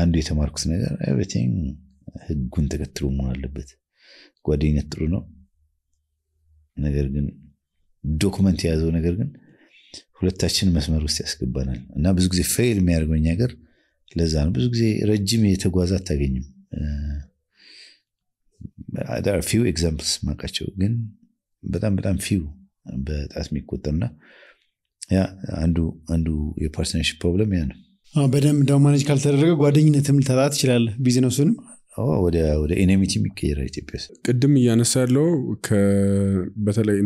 Speaker 1: አንዱ የተማርኩት ነገር ኤቭሪቲንግ ህጉን ተከትሎ መሆን አለበት። ጓደኝነት ጥሩ ነው፣ ነገር ግን ዶክመንት የያዘው ነገር ግን ሁለታችን መስመር ውስጥ ያስገባናል እና ብዙ ጊዜ ፌል የሚያደርገኝ ነገር ለዛ ነው። ብዙ ጊዜ ረጅም የተጓዘ አታገኝም። ፊው ኤግዛምፕልስ ማቃቸው ግን በጣም በጣም ፊው በጣት የሚቆጠርና ያ አንዱ አንዱ የፓርትነርሽፕ ፕሮብለም ያ ነው።
Speaker 2: በደንብ ደግሞ ማኔጅ ካልተደረገ ጓደኝነትም ልተጣ
Speaker 1: ትችላለህ ቢዝነሱንም ወደ ኤኔሚቲ የሚቀየራ ኢትዮጵያ ውስጥ
Speaker 3: ቅድም እያነሳ ያለው በተለይ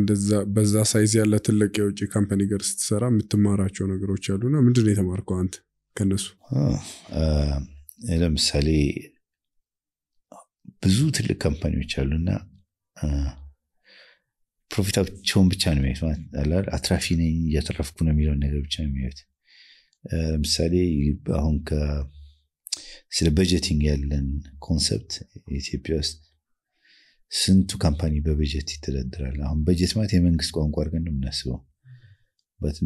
Speaker 3: በዛ ሳይዝ ያለ ትልቅ የውጭ ካምፓኒ ጋር ስትሰራ የምትማራቸው ነገሮች አሉና ምንድን ነው የተማርከው አንተ ከነሱ ለምሳሌ ብዙ ትልቅ ካምፓኒዎች አሉና
Speaker 1: ፕሮፊታቸውን ብቻ ነው የሚያዩት አትራፊ ነኝ እያተረፍኩ ነው የሚለውን ነገር ብቻ ነው የሚያዩት ለምሳሌ አሁን ስለ በጀቲንግ ያለን ኮንሰፕት ኢትዮጵያ ውስጥ ስንቱ ካምፓኒ በበጀት ይተዳደራል። አሁን በጀት ማለት የመንግስት ቋንቋ አርገን ነው የምናስበው።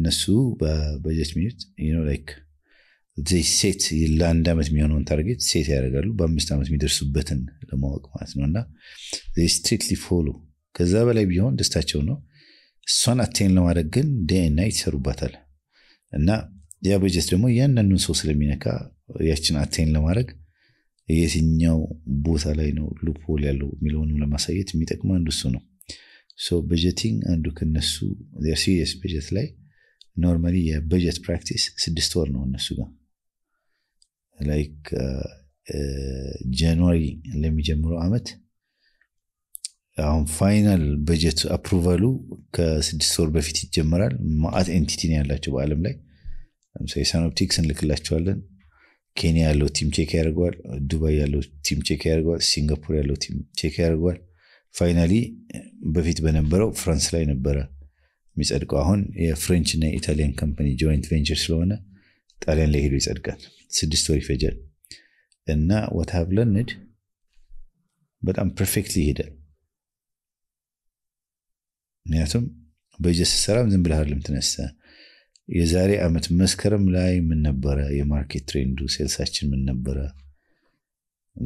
Speaker 1: እነሱ በበጀት ሚኒት ላይክ ሴት ለአንድ ዓመት የሚሆነውን ታርጌት ሴት ያደርጋሉ። በአምስት ዓመት የሚደርሱበትን ለማወቅ ማለት ነው እና ስትሪክትሊ ፎሎ ከዛ በላይ ቢሆን ደስታቸው ነው። እሷን አቴን ለማድረግ ግን ዴና ይሰሩባታል እና ያ በጀት ደግሞ እያንዳንዱን ሰው ስለሚነካ ያችን አቴን ለማድረግ የትኛው ቦታ ላይ ነው ሉፖል ያለው የሚለውንም ለማሳየት የሚጠቅመው አንዱ እሱ ነው። በጀቲንግ አንዱ ከነሱ ሲሪየስ በጀት ላይ ኖርማሊ የበጀት ፕራክቲስ ስድስት ወር ነው እነሱ ጋር ላይክ ጃንዋሪ uh, ለሚጀምረው አመት አሁን ፋይናል በጀት አፕሩቫሉ ከስድስት ወር በፊት ይጀመራል። ማአት ኤንቲቲ ነው ያላቸው በአለም ላይ ለምሳሌ ሳኖፕቲክስ እንልክላቸዋለን። ኬንያ ያለው ቲም ቼክ ያደርገዋል። ዱባይ ያለው ቲም ቼክ ያደርገዋል። ሲንጋፖር ያለው ቲም ቼክ ያደርገዋል። ፋይናሊ በፊት በነበረው ፍራንስ ላይ ነበረ የሚጸድቀው። አሁን የፍሬንች እና የኢታሊያን ካምፓኒ ጆይንት ቬንቸር ስለሆነ ጣሊያን ላይ ሄዶ ይጸድቃል። ስድስት ወር ይፈጃል እና ወታብለንድ በጣም ፐርፌክትሊ ይሄዳል። ምክንያቱም በጀስ ሰራም ዝም ብለህ አይደለም ትነሳ የዛሬ ዓመት መስከረም ላይ ምን ነበረ የማርኬት ትሬንዱ? ሴልሳችን ምን ነበረ?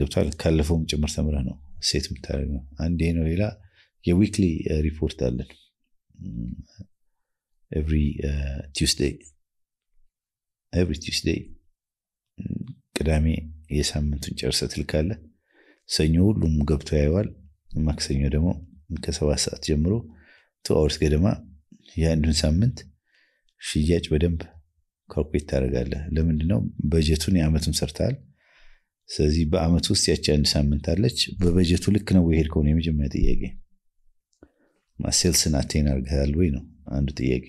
Speaker 1: ገብቷል። ካለፈውም ጭምር ተምረ ነው ሴት የምታደርግ ነው። አንድ ነው። ሌላ የዊክሊ ሪፖርት አለን ኤቭሪ ቲውስዴይ ኤቭሪ ቅዳሜ የሳምንቱን ጨርሰ ትልካለ ሰኞ ሁሉም ገብቶ ያየዋል። ማክሰኞ ደግሞ ከሰባት ሰዓት ጀምሮ ቱ አወርስ ገደማ የአንዱን ሳምንት ሽያጭ በደንብ ካልኩሌት ታደርጋለህ። ለምንድ ነው በጀቱን የአመቱን ሰርታል። ስለዚህ በአመት ውስጥ ያቺ አንድ ሳምንት አለች። በበጀቱ ልክ ነው ወሄድ ከሆነ የመጀመሪያ ጥያቄ። ሴልስን አቴን አድርገሃል ወይ ነው አንዱ ጥያቄ።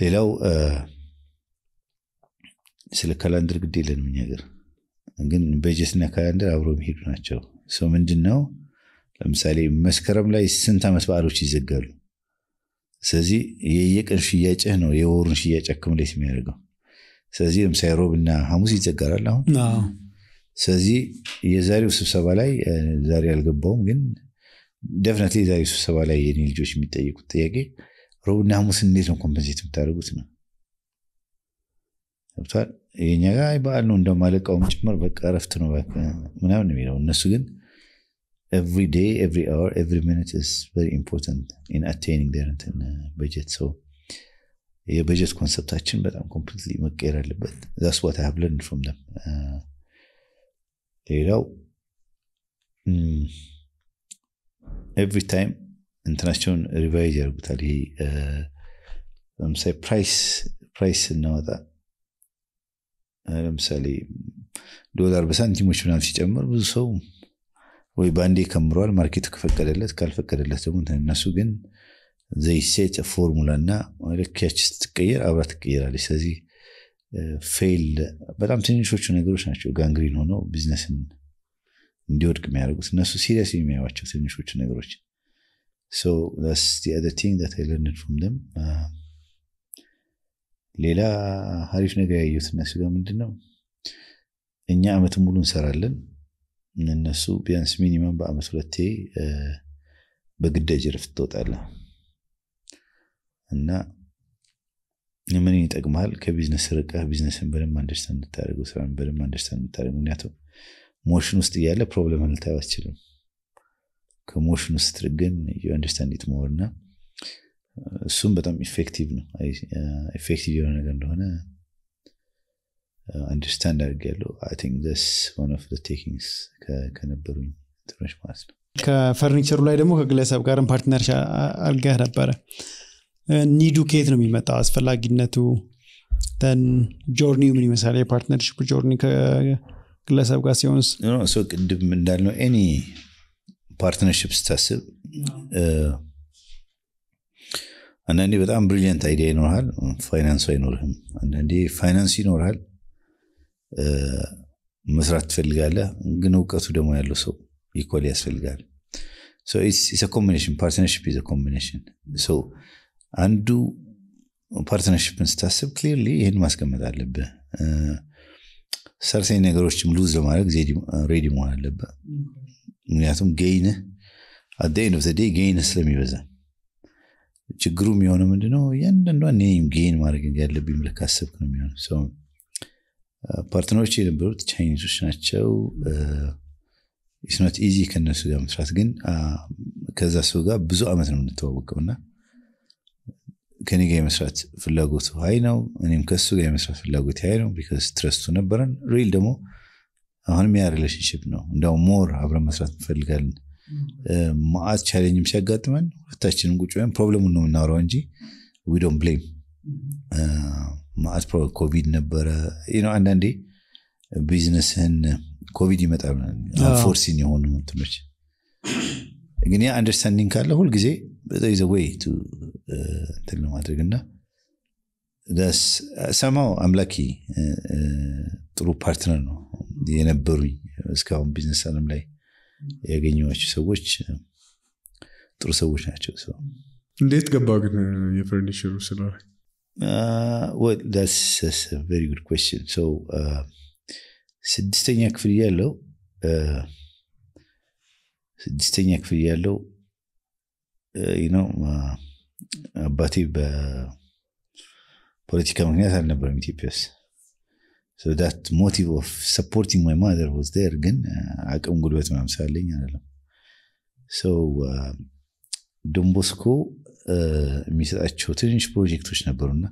Speaker 1: ሌላው ስለ ካላንደር ግድ የለንም እኛ ሀገር፣ ግን በጀትና ካላንደር አብሮ የሚሄዱ ናቸው። ሰው ምንድን ነው ለምሳሌ መስከረም ላይ ስንት ዓመት በዓሎች ይዘጋሉ? ስለዚህ የየቀን ሽያጭህ ነው የወሩን ሽያጭ አክምሌት የሚያደርገው። ስለዚህ ለምሳሌ ሮብና ሐሙስ ይዘገራል አሁን። ስለዚህ የዛሬው ስብሰባ ላይ ዛሬ አልገባውም፣ ግን ደፍነት የዛሬው ስብሰባ ላይ የኔ ልጆች የሚጠይቁት ጥያቄ ሮብና ሐሙስ እንዴት ነው ኮምፐንሴት የምታደርጉት ነው ብቷል። የኛ ጋ በአል ነው እንደማለቃውም ጭምር በቃ ረፍት ነው ምናምን የሚለው እነሱ ግን every day, every hour, every minute is very important in attaining their uh, budget. So, yeah, budget concept touching, but I'm completely mukerale. But that's what I have learned from them. Uh, you know, mm, every time international revisor, uh, say price, price and all that. ለምሳሌ ዶላር በሳንቲሞች ምናም ሲጨምር ብዙ ሰው ወይ በአንዴ ከምረዋል ማርኬቱ ከፈቀደለት ካልፈቀደለት ደግሞ እነሱ ግን ዘይሴት ፎርሙላ እና ልክያች ስትቀየር አብራ ትቀየራለች። ስለዚህ ፌል በጣም ትንሾቹ ነገሮች ናቸው ጋንግሪን ሆኖ ቢዝነስን እንዲወድቅ የሚያደርጉት እነሱ ሲሪየስ የሚያዩቸው ትንሾቹ ነገሮች። ሌላ አሪፍ ነገር ያየሁት እነሱ ጋር ምንድን ነው እኛ አመት ሙሉ እንሰራለን እነሱ ቢያንስ ሚኒመም በአመት ሁለቴ በግዳጅ ረፍት ትወጣለ እና ምን ይጠቅማል? ከቢዝነስ ርቀህ ቢዝነስን በደንብ አንደርስታ እንድታደርገው ስራ በደንብ አንደርስታ እንድታደርገው። ምክንያቱም ሞሽን ውስጥ እያለ ፕሮብለም ልታየው አትችልም። ከሞሽን ውስጥ ትርግን አንደርስታንድ ኢት ሞር እና እሱም በጣም ኢፌክቲቭ ነው። ኢፌክቲቭ የሆነ ነገር እንደሆነ አንደርስታንድ አድርግ ያለው ስ ቴኪንግስ ከነበሩኝ ትኖች ማለት ነው
Speaker 2: ከፈርኒቸሩ ላይ ደግሞ ከግለሰብ ጋርም ፓርትነር አልገህ ነበረ ኒዱ ኬት ነው የሚመጣው አስፈላጊነቱ ን ጆርኒው ምን ይመስላል የፓርትነርሽፕ ጆርኒ ከግለሰብ
Speaker 1: ጋር ሲሆን ሰው ቅድም እንዳልነው ኤኒ ፓርትነርሽፕ ስታስብ አንዳንዴ በጣም ብሪሊንት አይዲያ ይኖርሃል ፋይናንሱ አይኖርህም አንዳንዴ ፋይናንስ ይኖርሃል መስራት ትፈልጋለህ፣ ግን እውቀቱ ደግሞ ያለው ሰው ኢኮል ያስፈልጋል። ኮምቢኔሽን ፓርትነርሽፕ ዘ ኮምቢኔሽን። አንዱ ፓርትነርሽፕን ስታስብ ክሊርሊ ይህን ማስቀመጥ አለብህ። ሰርሴኝ ነገሮችም ሉዝ ለማድረግ ሬዲ መሆን አለበ mm-hmm. ምክንያቱም ገይነ አደይን ኦፍ ዘዴ ገይነ ስለሚበዛ ችግሩ የሚሆነው ምንድነው? እያንዳንዷ እኔም ጌይን ማድረግ ያለብኝ ብለህ ካሰብክ ነው የሚሆነው ፓርትነሮች የነበሩት ቻይኒሶች ናቸው። ስኖት ኢዚ ከነሱ ጋር መስራት ግን ከዛ ሰው ጋር ብዙ አመት ነው የምንተዋወቀው እና ከኔ ጋር የመስራት ፍላጎቱ ሀይ ነው። እኔም ከሱ ጋር የመስራት ፍላጎት ሀይ ነው። ቢካዝ ትረስቱ ነበረን። ሪል ደግሞ አሁንም ያ ሪሌሽንሽፕ ነው። እንደው ሞር አብረን መስራት እንፈልጋለን። ማአት ቻሌንጅም ሲያጋጥመን ሁለታችንም ቁጭ ወይም ፕሮብለሙን ነው የምናውረው እንጂ ዊ ዶንት ብሌም ማአት ኮቪድ ነበረ አንዳንዴ ቢዝነስህን ኮቪድ ይመጣል ፎርሲን የሆኑ እንትኖች ግን ያ አንደርስታንዲንግ ካለ ሁልጊዜ ዘ ወይ እንትን ለማድረግ እና ሰማው አምላኪ uh, ጥሩ ፓርትነር ነው የነበሩኝ እስካሁን ቢዝነስ አለም ላይ ያገኘኋቸው ሰዎች ጥሩ ሰዎች ናቸው
Speaker 3: እንዴት ገባ ግን የፈርኒቸሩ ስራ
Speaker 1: Uh, well, that's, that's a very good question. So, ስድስተኛ ክፍል ያለው ስድስተኛ ክፍል ያለው ነው አባቴ በፖለቲካ i አልነበረም ኢትዮጵያ ውስጥ so that motive of supporting my mother was there ግን አቅም ጉልበት ምናምን ስላለኝ አለም so ዶንቦስኮ uh, የሚሰጣቸው ትንሽ ፕሮጀክቶች ነበሩና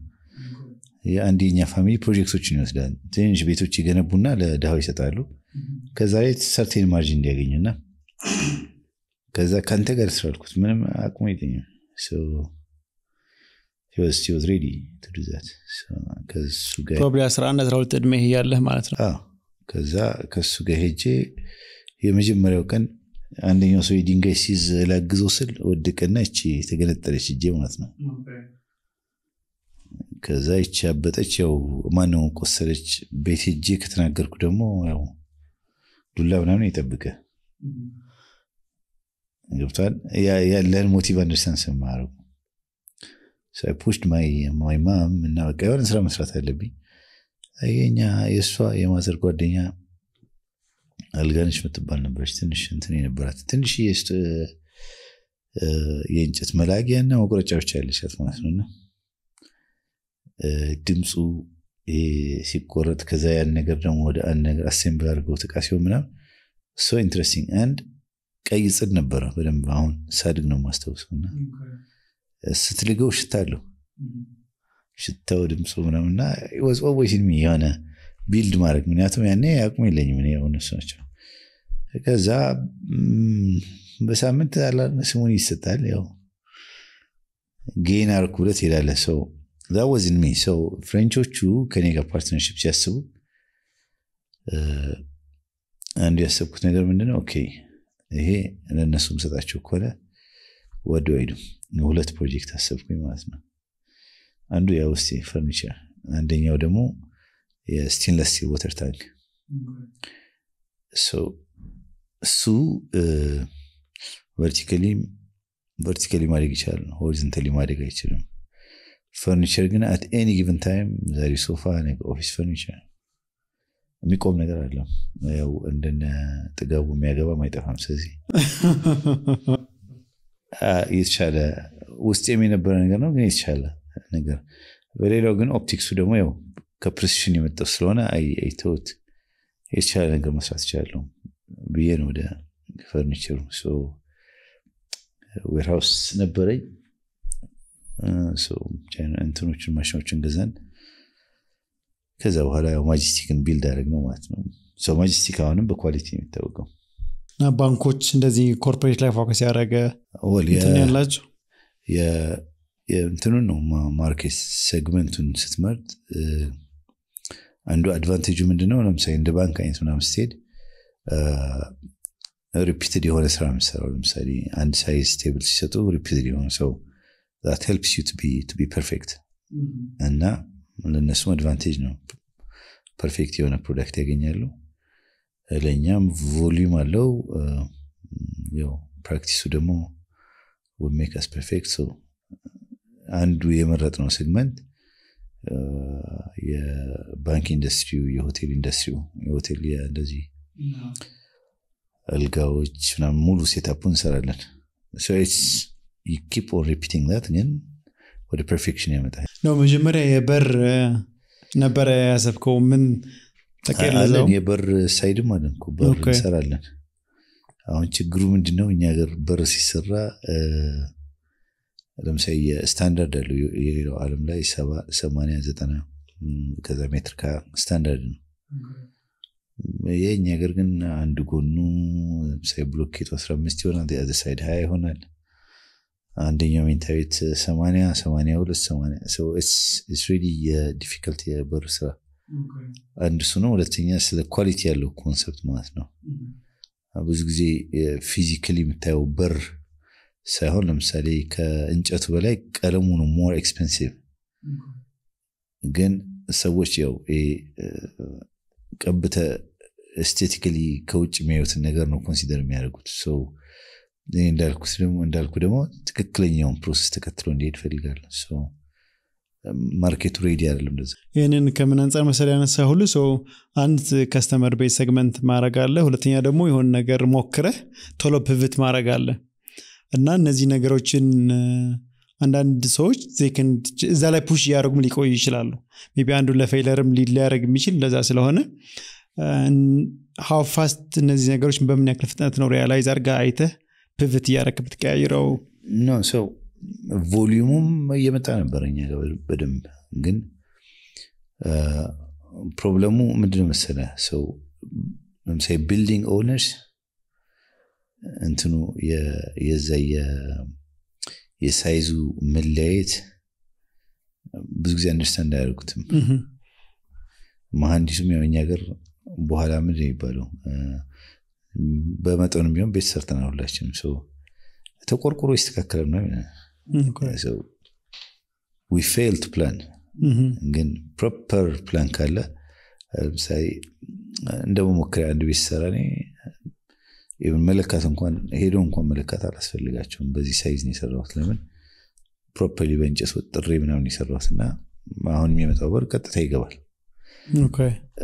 Speaker 1: የአንድ የኛ ፋሚሊ ፕሮጀክቶችን ይወስዳል። ትንሽ ቤቶች ይገነቡና ለድሃው ይሰጣሉ። ከዛ ላይ ሰርቴን ማርጅን እንዲያገኙና ከዛ ከአንተ ጋር ስራልኩት ምንም አቅሙ የለኝም ፕሮብሊ
Speaker 2: 11 12 ዕድሜ ያለህ ማለት ነው።
Speaker 1: ከዛ ከሱ ጋር ሄጄ የመጀመሪያው ቀን አንደኛው ሰው የድንጋይ ሲዝ ላግዘው ስል ወድቅና እቺ ተገነጠለች እጄ ማለት ነው። ከዛ ይቺ አበጠች። ያው ማነው ቆሰለች። ቤት እጄ ከተናገርኩ ደግሞ ያው ዱላ ምናምን ይጠብቀ ገብቷል። ያለን ሞቲቭ አንደርስታንድ ስማረጉ ፑሽድ ማይ ማም እና በቃ የሆነ ስራ መስራት አለብኝ። የኛ የእሷ የማዘር ጓደኛ አልጋነሽ የምትባል ነበረች። ትንሽ እንትን የነበራት ትንሽ የእንጨት መላጊያ እና መቁረጫ ብቻ ያለቻት ማለት ነው። እና ድምፁ ሲቆረጥ ከዛ ያን ነገር ደግሞ ወደ አንድ ነገር አሴምብል አድርገው እቃ ሲሆን ምናም ሶ ኢንትረስቲንግ አንድ ቀይ ጽድ ነበረ። በደንብ አሁን ሳድግ ነው ማስታውሰው እና ስትልገው ሽታ አለው ሽታው ድምፁ ምናምና ወዝ ኦልዌይስ ሚ የሆነ ቢልድ ማድረግ ምክንያቱም ያኔ አቅሙ የለኝም እኔ እነሱ ናቸው። ከዛ በሳምንት ስሙን ይሰጣል። ያው ጌን አርኩ ብለህ ትሄዳለህ። ሰው ዛወዝን ሚ ሰው ፍሬንቾቹ ከኔ ጋር ፓርትነርሽፕ ሲያስቡ አንዱ ያሰብኩት ነገር ምንድነው፣ ኦኬ ይሄ ለእነሱ ምሰጣቸው ከሆነ ወደ ወይዱም ሁለት ፕሮጀክት አሰብኩኝ ማለት ነው። አንዱ ያ ውስጤ ፈርኒቸር፣ አንደኛው ደግሞ የስቲንለስ ስቲል ወተር ታንክ እሱ ቨርቲካሊ ቨርቲካሊ ማደግ ይችላል ሆሪዘንታሊ ማደግ አይችልም ፈርኒቸር ግን አት ኤኒ ጊቨን ታይም ዛሬ ሶፋ ኦፊስ ፈርኒቸር የሚቆም ነገር አለም ያው እንደነ ጥጋቡ የሚያገባ አይጠፋም ስለዚህ የተቻለ ውስጥ የሚነበረ ነገር ነው ግን የተቻለ ነገር በሌላው ግን ኦፕቲክሱ ደግሞ ያው ከፕሪሲሽን የመጣው ስለሆነ አይተውት የተቻለ ነገር መስራት ይችላለሁ ብዬ ነው ወደ ፈርኒቸሩ ዌርሃውስ ነበረኝ። እንትኖችን ማሽኖችን ገዛን። ከዛ በኋላ ያው ማጅስቲክን ቢልድ አደረግ ነው ማለት ነው። ሰው ማጅስቲክ አሁንም በኳሊቲ የሚታወቀው
Speaker 2: ባንኮች እንደዚህ ኮርፖሬት ላይ ፎከስ ያደረገ
Speaker 1: ያላቸው እንትኑን ነው ማርኬት ሴግመንቱን ስትመርጥ አንዱ አድቫንቴጁ ምንድነው? ለምሳሌ እንደ ባንክ አይነት ምናምን ስትሄድ ሪፒትድ የሆነ ስራ የምሰራው ለምሳሌ አንድ ሳይዝ ቴብል ሲሰጡ ሪፒትድ የሆነ ሰው ዛት ሄልፕስ ዩ ቱ ቢ ፐርፌክት እና ለእነሱም አድቫንቴጅ ነው። ፐርፌክት የሆነ ፕሮዳክት ያገኛሉ። ለእኛም ቮሊዩም አለው። ያው ፕራክቲሱ ደግሞ ዊል ሜክ አስ ፐርፌክት። አንዱ ነው ሴግመንት የባንክ ኢንዱስትሪው፣ የሆቴል ኢንዱስትሪው፣ የሆቴል እንደዚህ አልጋዎች ምናምን ሙሉ ሴታፑ እንሰራለን። ኪፕ ኦን ሪፒቲንግ ት ግን ወደ ፐርፌክሽን ያመጣል
Speaker 2: ነው። መጀመሪያ የበር ነበረ ያሰብከው? ምን ጠቀለን?
Speaker 1: የበር ሳይድም አለን፣ በር እንሰራለን። አሁን ችግሩ ምንድነው እኛ ገር በር ሲሰራ ለምሳሌ የስታንዳርድ አሉ የሌላው አለም ላይ ሰማኒያ ዘጠና ከዛ ሜትሪካ ስታንዳርድ ነው። የእኛ ሀገር ግን አንድ ጎኑ ለምሳሌ ብሎኬቱ አስራ አምስት ይሆናል። ያዘ ሳይድ ሀያ ይሆናል። አንደኛው ሜንታ ቤት ሰማኒያ ሰማኒያ ሁለት ሰማኒያ የዲፊከልት የበሩ ስራ አንድ እሱ ነው። ሁለተኛ ስለ ኳሊቲ ያለው ኮንሰፕት ማለት ነው። ብዙ ጊዜ ፊዚካሊ የምታየው በር ሳይሆን ለምሳሌ ከእንጨቱ በላይ ቀለሙ ነው ሞር ኤክስፔንሲቭ። ግን ሰዎች ያው ቀብተ ኤስቴቲካሊ ከውጭ የሚያዩትን ነገር ነው ኮንሲደር የሚያደርጉት። እንዳልኩ ደግሞ ትክክለኛውን ፕሮሰስ ተከትሎ እንዲሄድ ፈልጋለ ማርኬቱ ሬዲ አይደለም። እንደዚ
Speaker 2: ይህንን ከምን አንጻር መሰል ያነሳ ሁሉ ሰው አንድ ከስተመር ቤት ሰግመንት ማድረግ አለ። ሁለተኛ ደግሞ የሆን ነገር ሞክረህ ቶሎ ፕቪት ማድረግ አለ። እና እነዚህ ነገሮችን አንዳንድ ሰዎች ዜክንድ እዛ ላይ ፑሽ እያደረጉም ሊቆዩ ይችላሉ ቢ አንዱ ለፌለርም ሊያደረግ የሚችል እንደዛ ስለሆነ ሀው ፋስት እነዚህ ነገሮች በምን ያክል ፍጥነት ነው ሪያላይዝ አድርጋ አይተ ፕቭት እያደረግ ብትቀያይረው
Speaker 1: ሰው ቮሊዩሙም እየመጣ ነበር በደንብ ግን ፕሮብለሙ ምንድን መሰለ ሰው ለምሳሌ ቢልዲንግ ኦነርስ እንትኑ የዛ የሳይዙ መለያየት ብዙ ጊዜ አንደርስታ እንዳያደርጉትም መሀንዲሱም ያው እኛ ሀገር በኋላ ምንድን የሚባለው በመጠኑ ቢሆን ቤት ሰርተና ሁላችንም። ተቆርቁሮ ይስተካከላል ነው ዊ ፕላን ግን ፕሮፐር ፕላን ካለ ለምሳሌ እንደ መሞከሪያ አንድ ቤት ሰራ መለካት እንኳን ሄዶ እንኳን መለካት አላስፈልጋቸውም። በዚህ ሳይዝ ነው የሰራት ለምን ፕሮፐርሊ በእንጨት ጥሪ ምናምን የሰራት እና አሁን የሚመጣው በር ቀጥታ ይገባል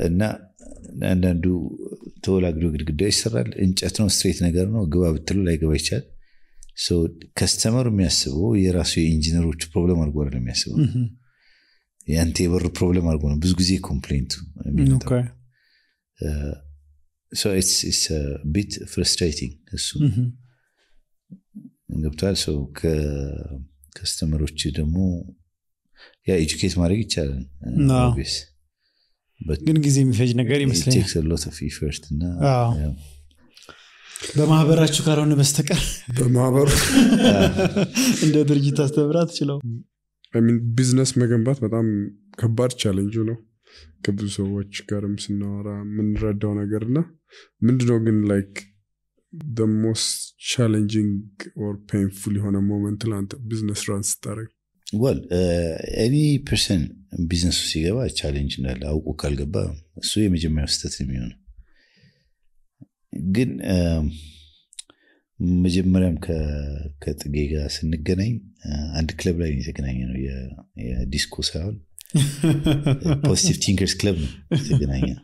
Speaker 1: እና አንዳንዱ ተወላግዶ ግድግዳ ይሰራል። እንጨት ነው ስትሬት ነገር ነው ግባ ብትሉ ላይገባ ይቻል። ከስተመር የሚያስበው የራሱ የኢንጂነሮቹ ፕሮብለም አድርጎ የሚያስበው የአንተ የበር ፕሮብለም አድርጎ ነው ብዙ ጊዜ ኮምፕሌንቱ so it's it's a bit frustrating እሱ ገብቷል። ሰው ከከስተመሮች ደግሞ ያ ኤጁኬት ማድረግ ይቻላል ስ ግን ጊዜ የሚፈጅ ነገር ይመስለኛል እና
Speaker 2: በማህበራችሁ ካልሆነ በስተቀር በማህበሩ እንደ ድርጅት
Speaker 3: አስተምራ ትችለው ቢዝነስ መገንባት በጣም ከባድ ቻለንጁ ነው ከብዙ ሰዎች ጋርም ስናወራ የምንረዳው ነገር እና ምንድነው ግን ላይክ ሞስት ቻሌንጂንግ ኦር ፔንፉል የሆነ ሞመንት ለአንተ ቢዝነስ ራን ስታደረግ
Speaker 1: ወል ኤኒ ፐርሰን ቢዝነሱ ሲገባ ቻሌንጅ እንዳለ አውቆ ካልገባ እሱ የመጀመሪያው ስህተት የሚሆነው ግን um, መጀመሪያም ከጥጌ ጋር ስንገናኝ uh, አንድ ክለብ ላይ የተገናኘ ነው የዲስኮ ሳይሆን Positive Thinkers Club sabi na niya.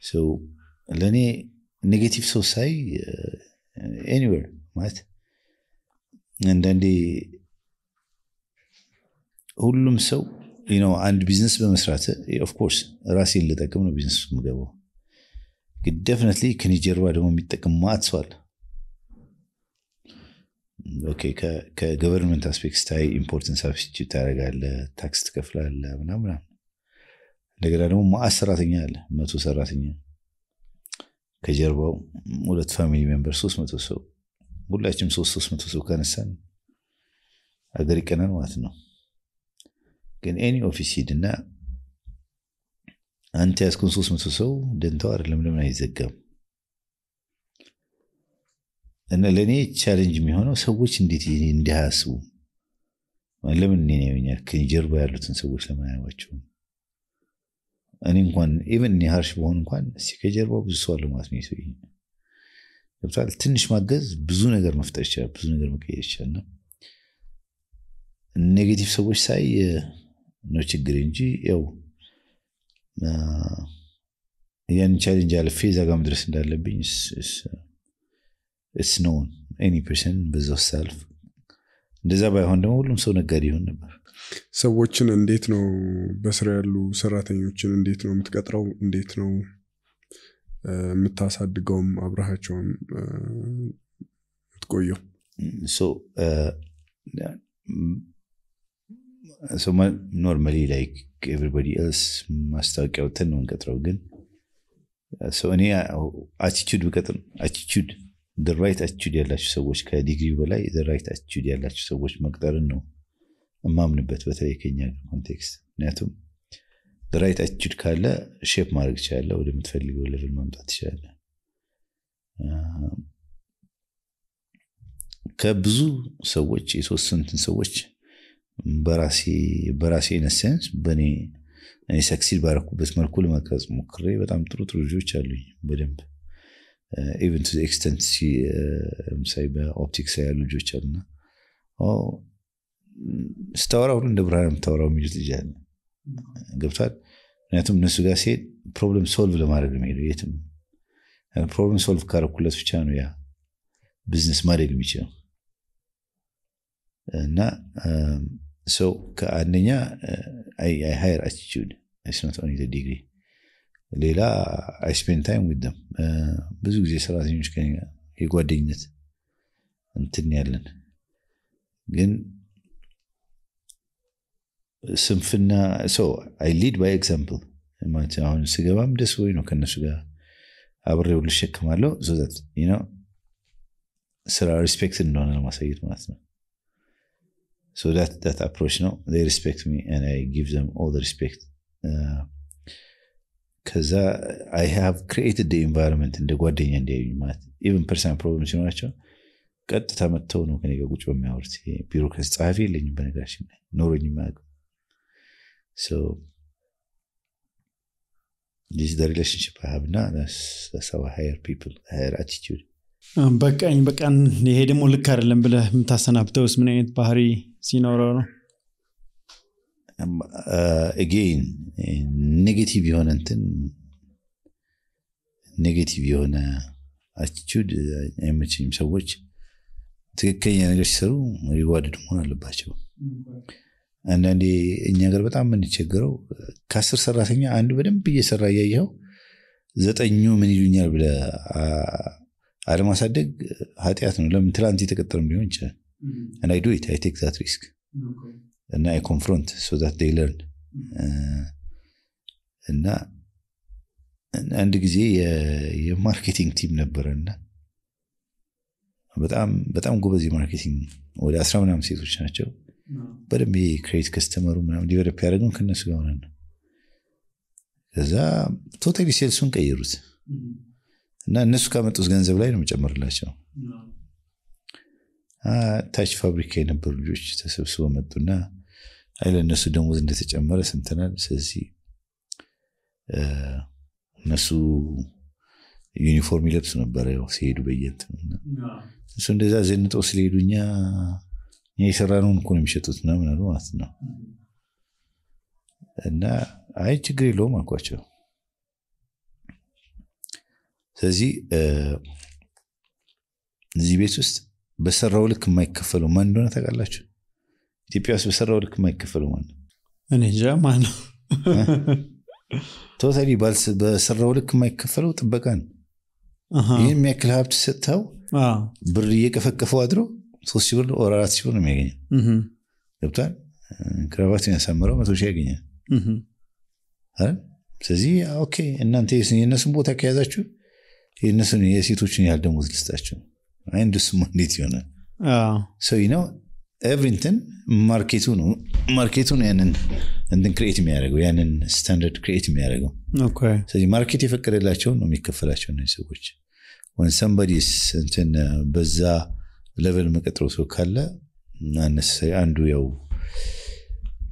Speaker 1: So, lani, negative so say, uh, anywhere, mat. And then the, ሁሉም ሰው ነው አንድ ቢዝነስ በመስራት ኦፍኮርስ ራሴ ልጠቅም ነው ቢዝነስ ምገበው ግን I ከኔ ጀርባ ደግሞ የሚጠቅም ማት ሰዋል ከገቨርንመንት አስፔክት ስታይ ኢምፖርትን ሳብስቲቱት ታደረጋለ ታክስ ትከፍላለ ምናምን እንደገና ደግሞ ማአስ ሰራተኛ አለ፣ መቶ ሰራተኛ ከጀርባው ሁለት ፋሚሊ ሜምበር ሶስት መቶ ሰው ሁላችም ሶስት ሶስት መቶ ሰው ከነሳን አገር ይቀናል ማለት ነው። ግን ኤኒ ኦፊስ ሂድና አንተ ያስኩን ሶስት መቶ ሰው ደንተው አይደለም ለምን አይዘጋም? እና ለእኔ ቻሌንጅ የሚሆነው ሰዎች እንዴት እንዲያስቡ ለምን እኔ ይሆኛል ጀርባ ያሉትን ሰዎች ለምን አያዋቸውም? እኔ እንኳን ኢቨን እኔ ሀርሽ በሆን እንኳን እስኪ ከጀርባ ብዙ ሰው አለ ማለት ነው። ሰው ገብቷል። ትንሽ ማገዝ ብዙ ነገር መፍጠር ይችላል፣ ብዙ ነገር መቀየር ይችላል። እና ኔጌቲቭ ሰዎች ሳይ ነው ችግር እንጂ ያው ያንን ቻሌንጅ አልፌ እዛ ጋ መድረስ እንዳለብኝ ኢትስ ኖን ኤኒ ፐርሰን
Speaker 3: እንደዛ ባይሆን ደግሞ ሁሉም ሰው ነጋዴ ይሆን ነበር ሰዎችን እንዴት ነው በስራ ያሉ ሰራተኞችን እንዴት ነው የምትቀጥረው እንዴት ነው የምታሳድገውም አብረሃቸውም የምትቆየው ኖርማሊ
Speaker 1: ላይክ ኤቨሪባዲ ኤልስ ማስታወቂያ ወተን ነው እንቀጥረው ግን እኔ አቲቱድ ብቀጥር አቲቱድ ራይት አቲቲዩድ ያላቸው ሰዎች ከዲግሪው በላይ ራይት አቲቲዩድ ያላቸው ሰዎች መቅጠርን ነው እማምንበት፣ በተለይ ከኛ ኮንቴክስት። ምክንያቱም ራይት አቲቲዩድ ካለ ሼፕ ማድረግ ትችላለህ፣ ወደምትፈልገው ሌቭል ማምጣት ትችላለህ። ከብዙ ሰዎች የሶስት ሰዎች በራሴ ነሰንስ በእኔ ሰክሲድ ባረኩበት መልኩ ለመቅረጽ ሞክሬ በጣም ጥሩ ጥሩ ልጆች አሉኝ በደንብ ኢቨን ቱ ኤክስተንት ለምሳሌ በኦፕቲክስ ያሉ ልጆች አሉና ስታወራ ሁሉ እንደ ብርሃን የምታወራው የሚሉት ልጅ አለ። ገብቷል። ምክንያቱም እነሱ ጋር ሲሄድ ፕሮብለም ሶልቭ ለማድረግ ነው ሄደው የትም ፕሮብለም ሶልቭ ካረኩለት ብቻ ነው ያ ቢዝነስ ማድረግ የሚችለው እና ሰው um, ከአንደኛ ሃየር አቲቱድ ስኖት ኦንሊ ዲግሪ ሌላ አይ ስፔንድ ታይም ዊደም ብዙ ጊዜ ሰራተኞች የጓደኝነት እንትን ያለን ግን ስንፍና ሰው አይ ሊድ ባይ ኤግዛምፕል ማለት አሁን ስገባም ደስ ወይ ነው ከነሱ ጋር አብሬው ልሸክማለሁ ዞዛት ነው ስራ ሪስፔክት እንደሆነ ለማሳየት ማለት ነው ሶ ዳት አፕሮች ነው ሪስፔክት ሚ ጊቭ ዘም ኦል ሪስፔክት ከዛ አይ ሃቭ ክሪኤትድ ኢንቫይሮንመንት እንደ ጓደኛ እንዲያዩኝ ማለት ኢቨን ፐርሰናል ፕሮብለም ሲኖራቸው ቀጥታ መጥተው ነው ከኔ ጋር ቁጭ በሚያወሩት ቢሮክራሲ ጸሐፊ የለኝም በነገራችን ላይ ኖሮኝ ሪሌሽንሽፕ ሀብና ሰባ ሃየር ፒፕል ሃየር አቲቲዩድ
Speaker 2: በቃኝ በቃን ይሄ ደግሞ ልክ አይደለም ብለህ የምታሰናብተውስ ምን አይነት ባህሪ ሲኖረው ነው
Speaker 1: አጌን ኔጌቲቭ የሆነ እንትን ኔጌቲቭ የሆነ አቲቱድ አይመችኝም ሰዎች ትክክለኛ ነገር ሲሰሩ ሪዋርድ መሆን አለባቸው። አንዳንዴ እኛ ሀገር በጣም የምንቸገረው ከአስር ሰራተኛ አንዱ በደንብ እየሰራ እያየኸው ዘጠኙ ምን ይሉኛል ብለ አለማሳደግ ኃጢአት ነው። ለምን ትላንት የተቀጠረም ሊሆን ይችላል። አንዳይዶ ቴክ ዛት ሪስክ and I confront so that they እና አንድ ጊዜ የማርኬቲንግ ቲም ነበረና በጣም በጣም ጎበዝ የማርኬቲንግ ወደ አስራ ምናምን ሴቶች ናቸው። በደንብ ይሄ ክሬት ከስተመሩ ምናምን ዲቨሎፕ ያደረግን ከነሱ ጋር ነው። ከዛ ቶታሊ ሴልሱን ቀየሩት እና እነሱ ካመጡት ገንዘብ ላይ ነው መጨመርላቸው። ታች ፋብሪካ የነበሩ ልጆች ተሰብስበው መጡና አይ ለእነሱ ደሞዝ እንደተጨመረ ስንትናል። ስለዚህ እነሱ ዩኒፎርም ይለብሱ ነበረ ሲሄዱ በየት እሱ እንደዛ ዘንጠው ስለሄዱ እኛ እኛ የሰራነውን እኮ ነው የሚሸጡት ምናምን ምናሉ ማለት ነው። እና አይ ችግር የለውም አልኳቸው። ስለዚህ እዚህ ቤት ውስጥ በሰራው ልክ የማይከፈለው ማን እንደሆነ ታውቃላችሁ? ኢትዮጵያ ውስጥ በሰራው ልክ የማይከፈለው ማለት ነው እኔ እንጃ ነው ቶታሊ በሰራው ልክ የማይከፈለው ጥበቃ ነው ይህን የሚያክል ሀብት ሰጥተው ብር እየቀፈቀፈው አድሮ ሶስት ሺህ ብር ወር አራት ሺህ ብር ነው የሚያገኘ ገብቷል ክረባት ያሳምረው መቶ ሺ ያገኛል ስለዚህ ኦኬ እናንተ የእነሱን ቦታ ከያዛችሁ የእነሱን የሴቶችን ያህል ደሞዝ ልስጣችሁ አንድ እሱማ እንዴት ይሆናል ሰው ነው ኤቭሪንትን ማርኬቱ ነው ማርኬቱ ነው ያንን እንትን ክሬት የሚያደርገው ያንን ስታንዳርድ ክሬት የሚያደርገው ስለዚህ ማርኬት የፈቀደላቸው ነው የሚከፈላቸው እነዚህ ሰዎች ወን ሰምባዲ እንትን በዛ ሌቨል መቀጥሮ ሰው ካለ አነሳሳሪ አንዱ ያው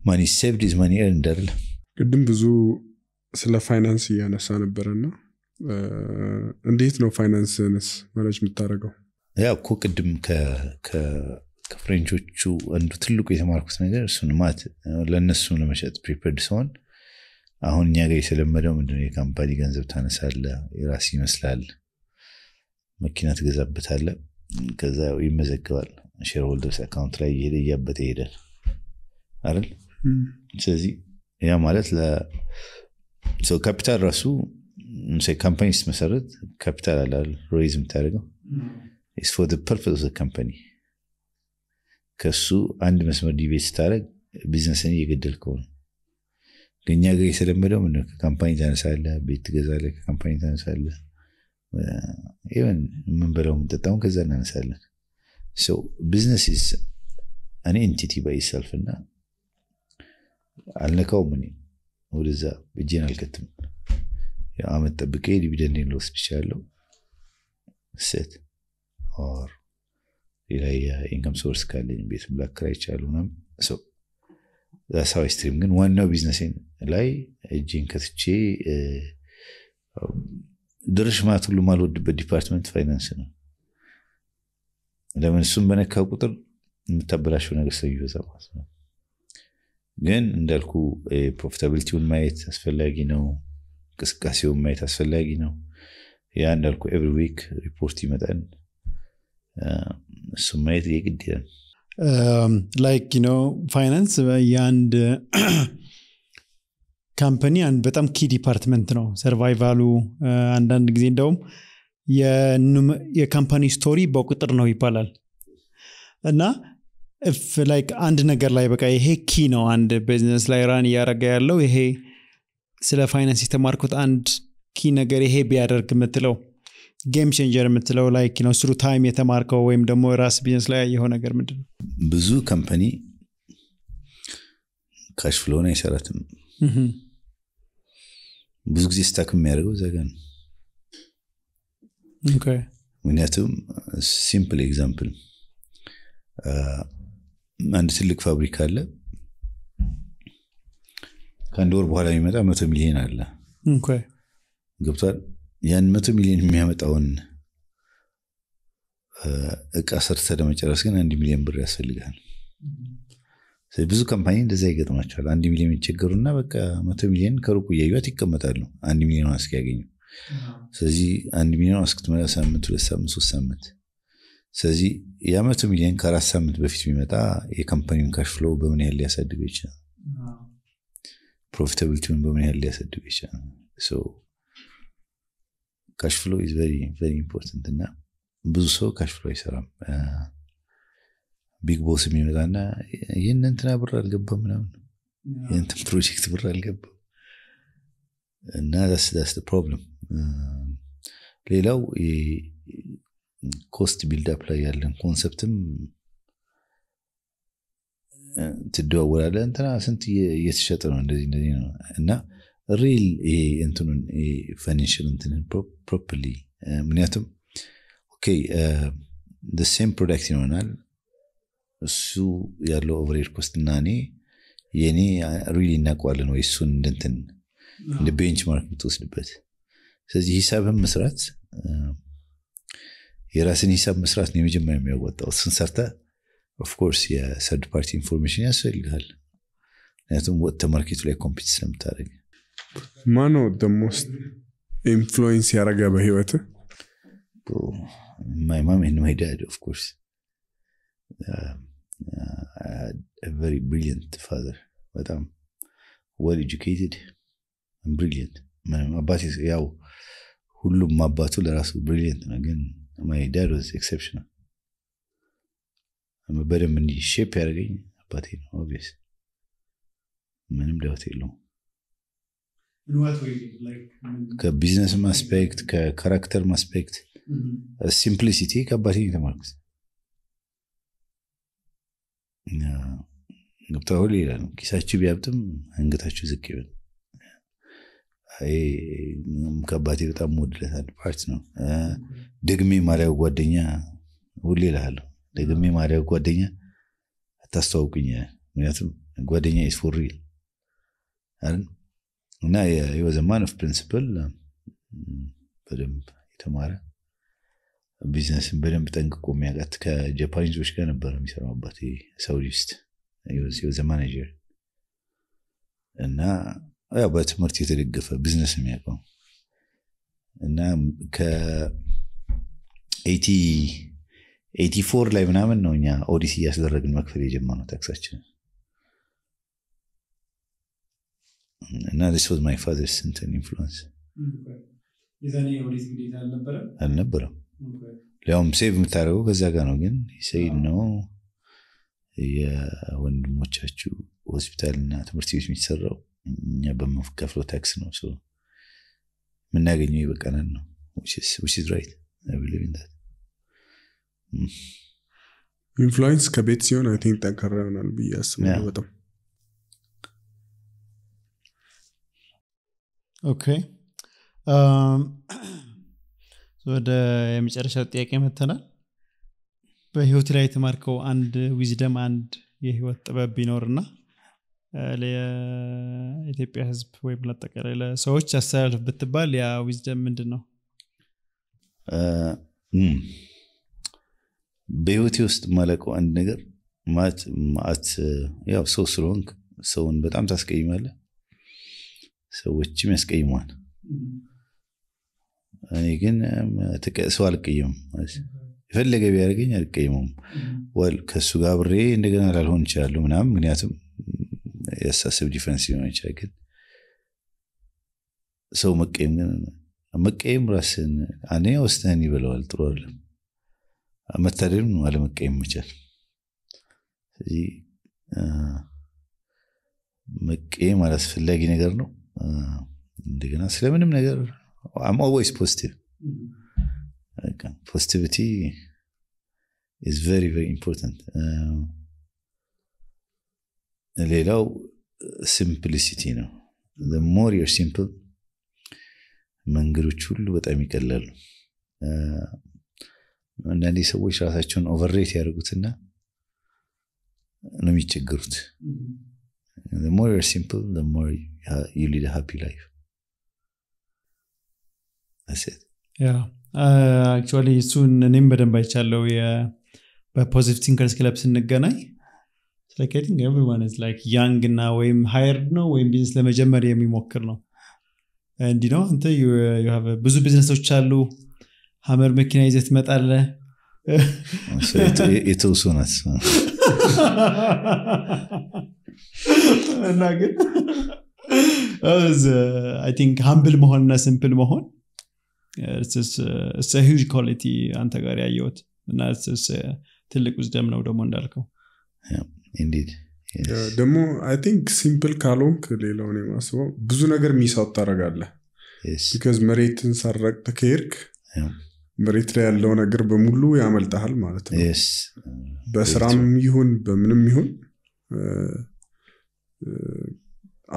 Speaker 1: ማኒ ሴቭድ ኢዝ ማኒ ኤርንድ
Speaker 3: ቅድም ብዙ ስለ ፋይናንስ እያነሳ ነበረና እንዴት ነው ፋይናንስንስ መረጅ የምታደረገው
Speaker 1: ያው እኮ ቅድም ከፍሬንቾቹ አንዱ ትልቁ የተማርኩት ነገር እሱን ማት ለእነሱ ለመሸጥ ፕሪፐርድ ሲሆን አሁን እኛ ጋር የተለመደው ምንድነው የካምፓኒ ገንዘብ ታነሳለ፣ የራስ ይመስላል፣ መኪና ትገዛበታለ፣ ከዛ ይመዘግባል፣ ሼርሆልደርስ አካውንት ላይ እየሄደ እያበጠ ይሄዳል አይደል? ስለዚህ ያ ማለት ካፒታል ራሱ ካምፓኒ ስትመሰረት ካፒታል አላል ሮይዝ የምታደርገው ስ ፐርፐስ ካምፓኒ ከሱ አንድ መስመር ዲቤት ስታደረግ ቢዝነስን እየገደልከው ነው። ከኛ ጋር የተለመደው ምነው ከካምፓኒ ታነሳለህ፣ ቤት ትገዛለ ከካምፓኒ ታነሳለህ። ይሁን የምንበላው የምንጠጣውን ከዛ እናነሳለን። ቢዝነስ እኔ ኢንቲቲ ባይሰልፍ እና አልነካውም። እኔ ወደዛ እጄን አልከትም። አመት ጠብቄ ዲቪደንድ ልወስድ ይችላለሁ። ሴት ር ሌላ የኢንካም ሶርስ ካለኝ ቤት ላከራይ ይቻሉ ምናምን ዛሳዊ ስትሪም ግን ዋናው ቢዝነሴን ላይ እጅን ከትቼ ድርሽ ማለት ሁሉ ማልወድበት ዲፓርትመንት ፋይናንስ ነው። ለምን እሱም በነካ ቁጥር የምታበላሸው ነገር ስለሚበዛ ማለት ነው። ግን እንዳልኩ ፕሮፊታብሊቲውን ማየት አስፈላጊ ነው። እንቅስቃሴውን ማየት አስፈላጊ ነው። ያ እንዳልኩ ኤቭሪ ዊክ ሪፖርት ይመጣል። ስሜት የግድ
Speaker 2: ላይክ um, uh, uh, ነው ፋይናንስ የአንድ ካምፓኒ አንድ በጣም ኪ ዲፓርትመንት ነው ሰርቫይቫሉ አንዳንድ ጊዜ እንደውም የካምፓኒ ስቶሪ በቁጥር ነው ይባላል እና ላይክ አንድ ነገር ላይ በቃ ይሄ ኪ ነው አንድ ቢዝነስ ላይ ራን እያደረገ ያለው ይሄ ስለ ፋይናንስ የተማርኩት አንድ ኪ ነገር ይሄ ቢያደርግ የምትለው ጌም ቼንጀር የምትለው ላይክ ነው ስሩ ታይም የተማርከው ወይም ደግሞ ራስ ቢዝነስ ላይ ያየኸው ነገር
Speaker 1: ምንድን ነው ብዙ ከምፓኒ ካሽ ፍሎን አይሰራትም ብዙ ጊዜ ስታክ የሚያደርገው ዘጋ ነው ምክንያቱም ሲምፕል ኤግዛምፕል አንድ ትልቅ ፋብሪካ አለ ከአንድ ወር በኋላ የሚመጣ መቶ ሚሊዮን አለ ገብቷል ያን መቶ ሚሊዮን የሚያመጣውን እቃ ሰርተ ለመጨረስ ግን አንድ ሚሊዮን ብር ያስፈልጋል። ብዙ ካምፓኒ እንደዛ ይገጥማቸዋል። አንድ ሚሊዮን የሚቸገሩና በቃ መቶ ሚሊዮን ከሩቁ እያዩት ይቀመጣሉ። አንድ ሚሊዮን ያገኙ ስለዚህ አንድ ሚሊዮን እስክትመላ ሳምንት፣ ሁለት ሳምንት፣ ሶስት ሳምንት። ስለዚህ የመቶ ሚሊዮን ከአራት ሳምንት በፊት ቢመጣ የካምፓኒውን ካሽፍሎ በምን ያህል ሊያሳድገው ይችላል? ፕሮፊታብሊቲውን በምን ያህል ሊያሳድገው ይችላል? ካሽፍሎ ኢዝ ቨሪ ቨሪ ኢምፖርታንት እና ብዙ ሰው ካሽፍሎ አይሰራም። ቢግ ቦስ ና ይህን እንትና ብር አልገባም ምናምን የእንትን ፕሮጀክት ብር አልገባም እና ዳስ ፕሮብለም። ሌላው ኮስት ቢልድፕ ላይ ያለን ኮንሰፕትም ትደዋወላለ እንትና ስንት እየተሸጠ ነው እንደዚህ እንደዚህ ነው እና ሪል ይሄ እንትኑን ፋይናንሽል እንትንን ፕሮፐርሊ ምክንያቱም ኦኬ ሴም ፕሮዳክት ይሆናል እሱ ያለው ኦቨሬድ ኮስት እና እኔ የእኔ ሪል እናውቀዋለን ወይ እሱን እንድንትን እንደ ቤንችማርክ የምትወስድበት ስለዚህ ሂሳብህን መስራት የራስን ሂሳብ መስራት ነው የመጀመሪያ የሚያወጣው እሱን ሰርተ ኦፍኮርስ የሰርድ ፓርቲ ኢንፎርሜሽን ያስፈልግል ምክንያቱም ወጥተ ማርኬቱ ላይ ኮምፒት
Speaker 3: ስለምታደረግ ማን ነው ኢንፍሉዌንስ ያደረገ በህይወት ማይ ማም ኤንድ ማይ ዳድ
Speaker 1: ቨሪ ብሪሊየንት ፋዘር በጣም ወል ኤጁኬትድ ብሪሊንት አባቴ ያው ሁሉም አባቱ ለራሱ ብሪሊንት ነው ግን ማይ ዳድ ዋዝ ኤክሰፕሽናል በደንብ እንዲ ሼፕ ያደርገኝ አባቴ ነው ኦብቪየስ ምንም ዳውት የለውም ከቢዝነስ አስፔክት ከካራክተር አስፔክት ሲምፕሊሲቲ ከአባቴ ነው የተማርኩት። ገብታ ሁሌ ይላል ኪሳችሁ ቢያብጥም አንገታችሁ ዝቅ ይበል። ከአባቴ በጣም ወድለት አንድ ፓርት ነው። ደግሜ ማርያው ጓደኛ ሁሌ እልሃለሁ፣ ደግሜ ማርያው ጓደኛ አታስተዋውቅኝ። ምክንያቱም ጓደኛ ኢዝ ፎር አይደል እና የወዘማን ኦፍ ፕሪንስፕል በደንብ የተማረ ቢዝነስን በደንብ ጠንቅቆ የሚያውቃት ከጃፓኒዞች ጋር ነበረ የሚሰራው አባቴ ሳውዲ ውስጥ የወዘ ማናጀር እና ያው በትምህርት የተደገፈ ቢዝነስ የሚያውቀው እና ከኤቲ ፎር ላይ ምናምን ነው እኛ ኦዲሲ እያስደረግን መክፈል የጀመርነው ታክሳችን እና ስ ወዝ ማይ ፋዘር ስንትን ኢንፍሉንስ አልነበረም። ሊያውም ሴቭ የምታደርገው ከዛ ጋር ነው። ግን ሰይድ ነው የወንድሞቻችሁ ሆስፒታል እና ትምህርት ቤት የሚሰራው እኛ በምንከፍለው ታክስ ነው። የምናገኘው የበቃናል ነው።
Speaker 3: ራይት ኢንፍሉዌንስ ከቤት ሲሆን አይ ቲንክ ጠንካራ ይሆናል ብዬ አስባለሁ በጣም
Speaker 2: ኦኬ ወደ የመጨረሻው ጥያቄ መተናል በህይወት ላይ የተማርከው አንድ ዊዝደም አንድ የህይወት ጥበብ ቢኖርና ለኢትዮጵያ ህዝብ ወይም ለጠቀላይ ለሰዎች አስተላልፍ ብትባል ያ ዊዝደም ምንድን ነው
Speaker 1: በህይወቴ ውስጥ ማለቀው አንድ ነገር ማት ማት ያው ሰው ስለሆንክ ሰውን በጣም ታስቀይማለህ ሰዎችም ያስቀይሟል። እኔ ግን ተቀሰው አልቀይም የፈለገ ቢያደርገኝ አልቀይሙም ወል ከእሱ ጋር ብሬ እንደገና ላልሆን ይችላሉ ምናም ምክንያቱም የአሳሰብ ዲፈንስ ሊሆን ይችላል። ግን ሰው መቀየም ግን መቀየም ራስን አኔ ወስተህን ይበለዋል። ጥሩ አይደለም። መታደም ነው አለመቀየም መቻል። ስለዚህ መቀየም አላስፈላጊ ነገር ነው። እንደገና ስለምንም ነገር አም ኦልዌይስ ፖዚቲቭ ፖዚቲቪቲ ኢዝ ቨሪ ቨሪ ኢምፖርታንት ሌላው ሲምፕሊሲቲ ነው ሞር ዩር ሲምፕል መንገዶች ሁሉ በጣም ይቀላሉ አንዳንዴ ሰዎች ራሳቸውን ኦቨርሬት ያደርጉትና ነው የሚቸገሩት ሞር ዩር ሲምፕል ሞር uh, you lead a happy life. That's it.
Speaker 3: Yeah.
Speaker 2: አክቹዋሊ እሱን እኔም በደንብ አይቻለው በፖዚቲቭ ቲንከርስ ክለብ ስንገናኝ ላይክ አይ ቲንክ ኤቭሪዋን ኢዝ ላይክ ያንግ እና ወይም ሃየርድ ነው ወይም ቢዝነስ ለመጀመር የሚሞክር ነው እንዲህ ነው አንተ ብዙ ቢዝነሶች አሉ ሀመር መኪና ይዘህ ትመጣለህ
Speaker 1: የተውሱ ናት እና ግን
Speaker 2: አይ ቲንክ ሀምብል መሆንና ሲምፕል መሆን ስ ሂጅ ኳሊቲ አንተ ጋር ያየሁት እና uh, ትልቅ ውዝደም ነው ደግሞ እንዳልከው
Speaker 1: uh,
Speaker 3: ደግሞ አይ ቲንክ ሲምፕል ካልሆንክ ሌላውን የማስበው ብዙ ነገር ሚሳት ታደረጋለ ቢካዝ መሬትን ሳረቅተ ከሄድክ መሬት ላይ ያለው ነገር በሙሉ ያመልጠሃል ማለት ነው በስራም ይሁን በምንም ይሁን uh,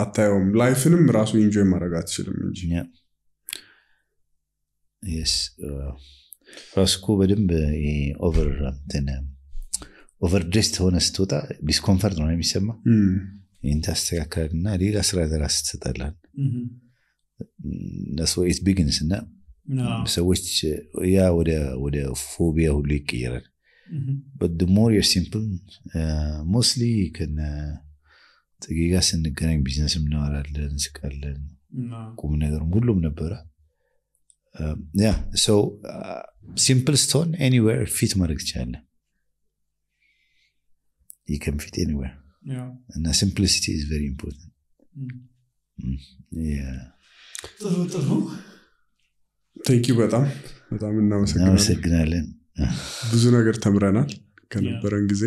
Speaker 3: አታየውም። ላይፍንም ራሱ ኢንጆይ ማድረግ አትችልም እንጂ uh,
Speaker 1: ራስኮ በደንብ ኦቨርድሬስ ሆነ ስትወጣ ዲስኮንፈርት ነው የሚሰማ ይህን ታስተካከላል እና ሌላ ስራ ለራስ ትሰጣላል ኢት ቢግንስ እና ሰዎች ያ ወደ ፎቢያ ሁሉ ይቀየራል ሞር ሲምፕል ሞስትሊ ከነ ጥጌ ጋር ስንገናኝ ቢዝነስ እናወራለን፣ እንስቃለን፣ ቁም ነገርም ሁሉም ነበረ። ያ ሰው ሲምፕል ስቶን ኤኒዌር ፊት ማድረግ ትችላለን። you can fit anywhere. Yeah. And
Speaker 3: ቴንክ ዩ በጣም በጣም እናመሰግናለን። ብዙ ነገር ተምረናል ከነበረን ጊዜ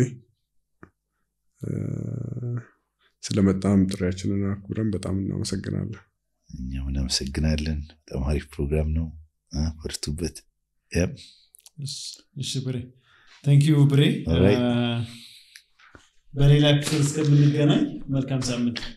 Speaker 3: ስለመጣም ጥሪያችንን አክብረን በጣም እናመሰግናለን። እኛም እናመሰግናለን። በጣም አሪፍ ፕሮግራም ነው። በርቱበት።
Speaker 2: እሺ ብሬ ብሬ። በሌላ ክፍል እስከምንገናኝ መልካም ሳምንት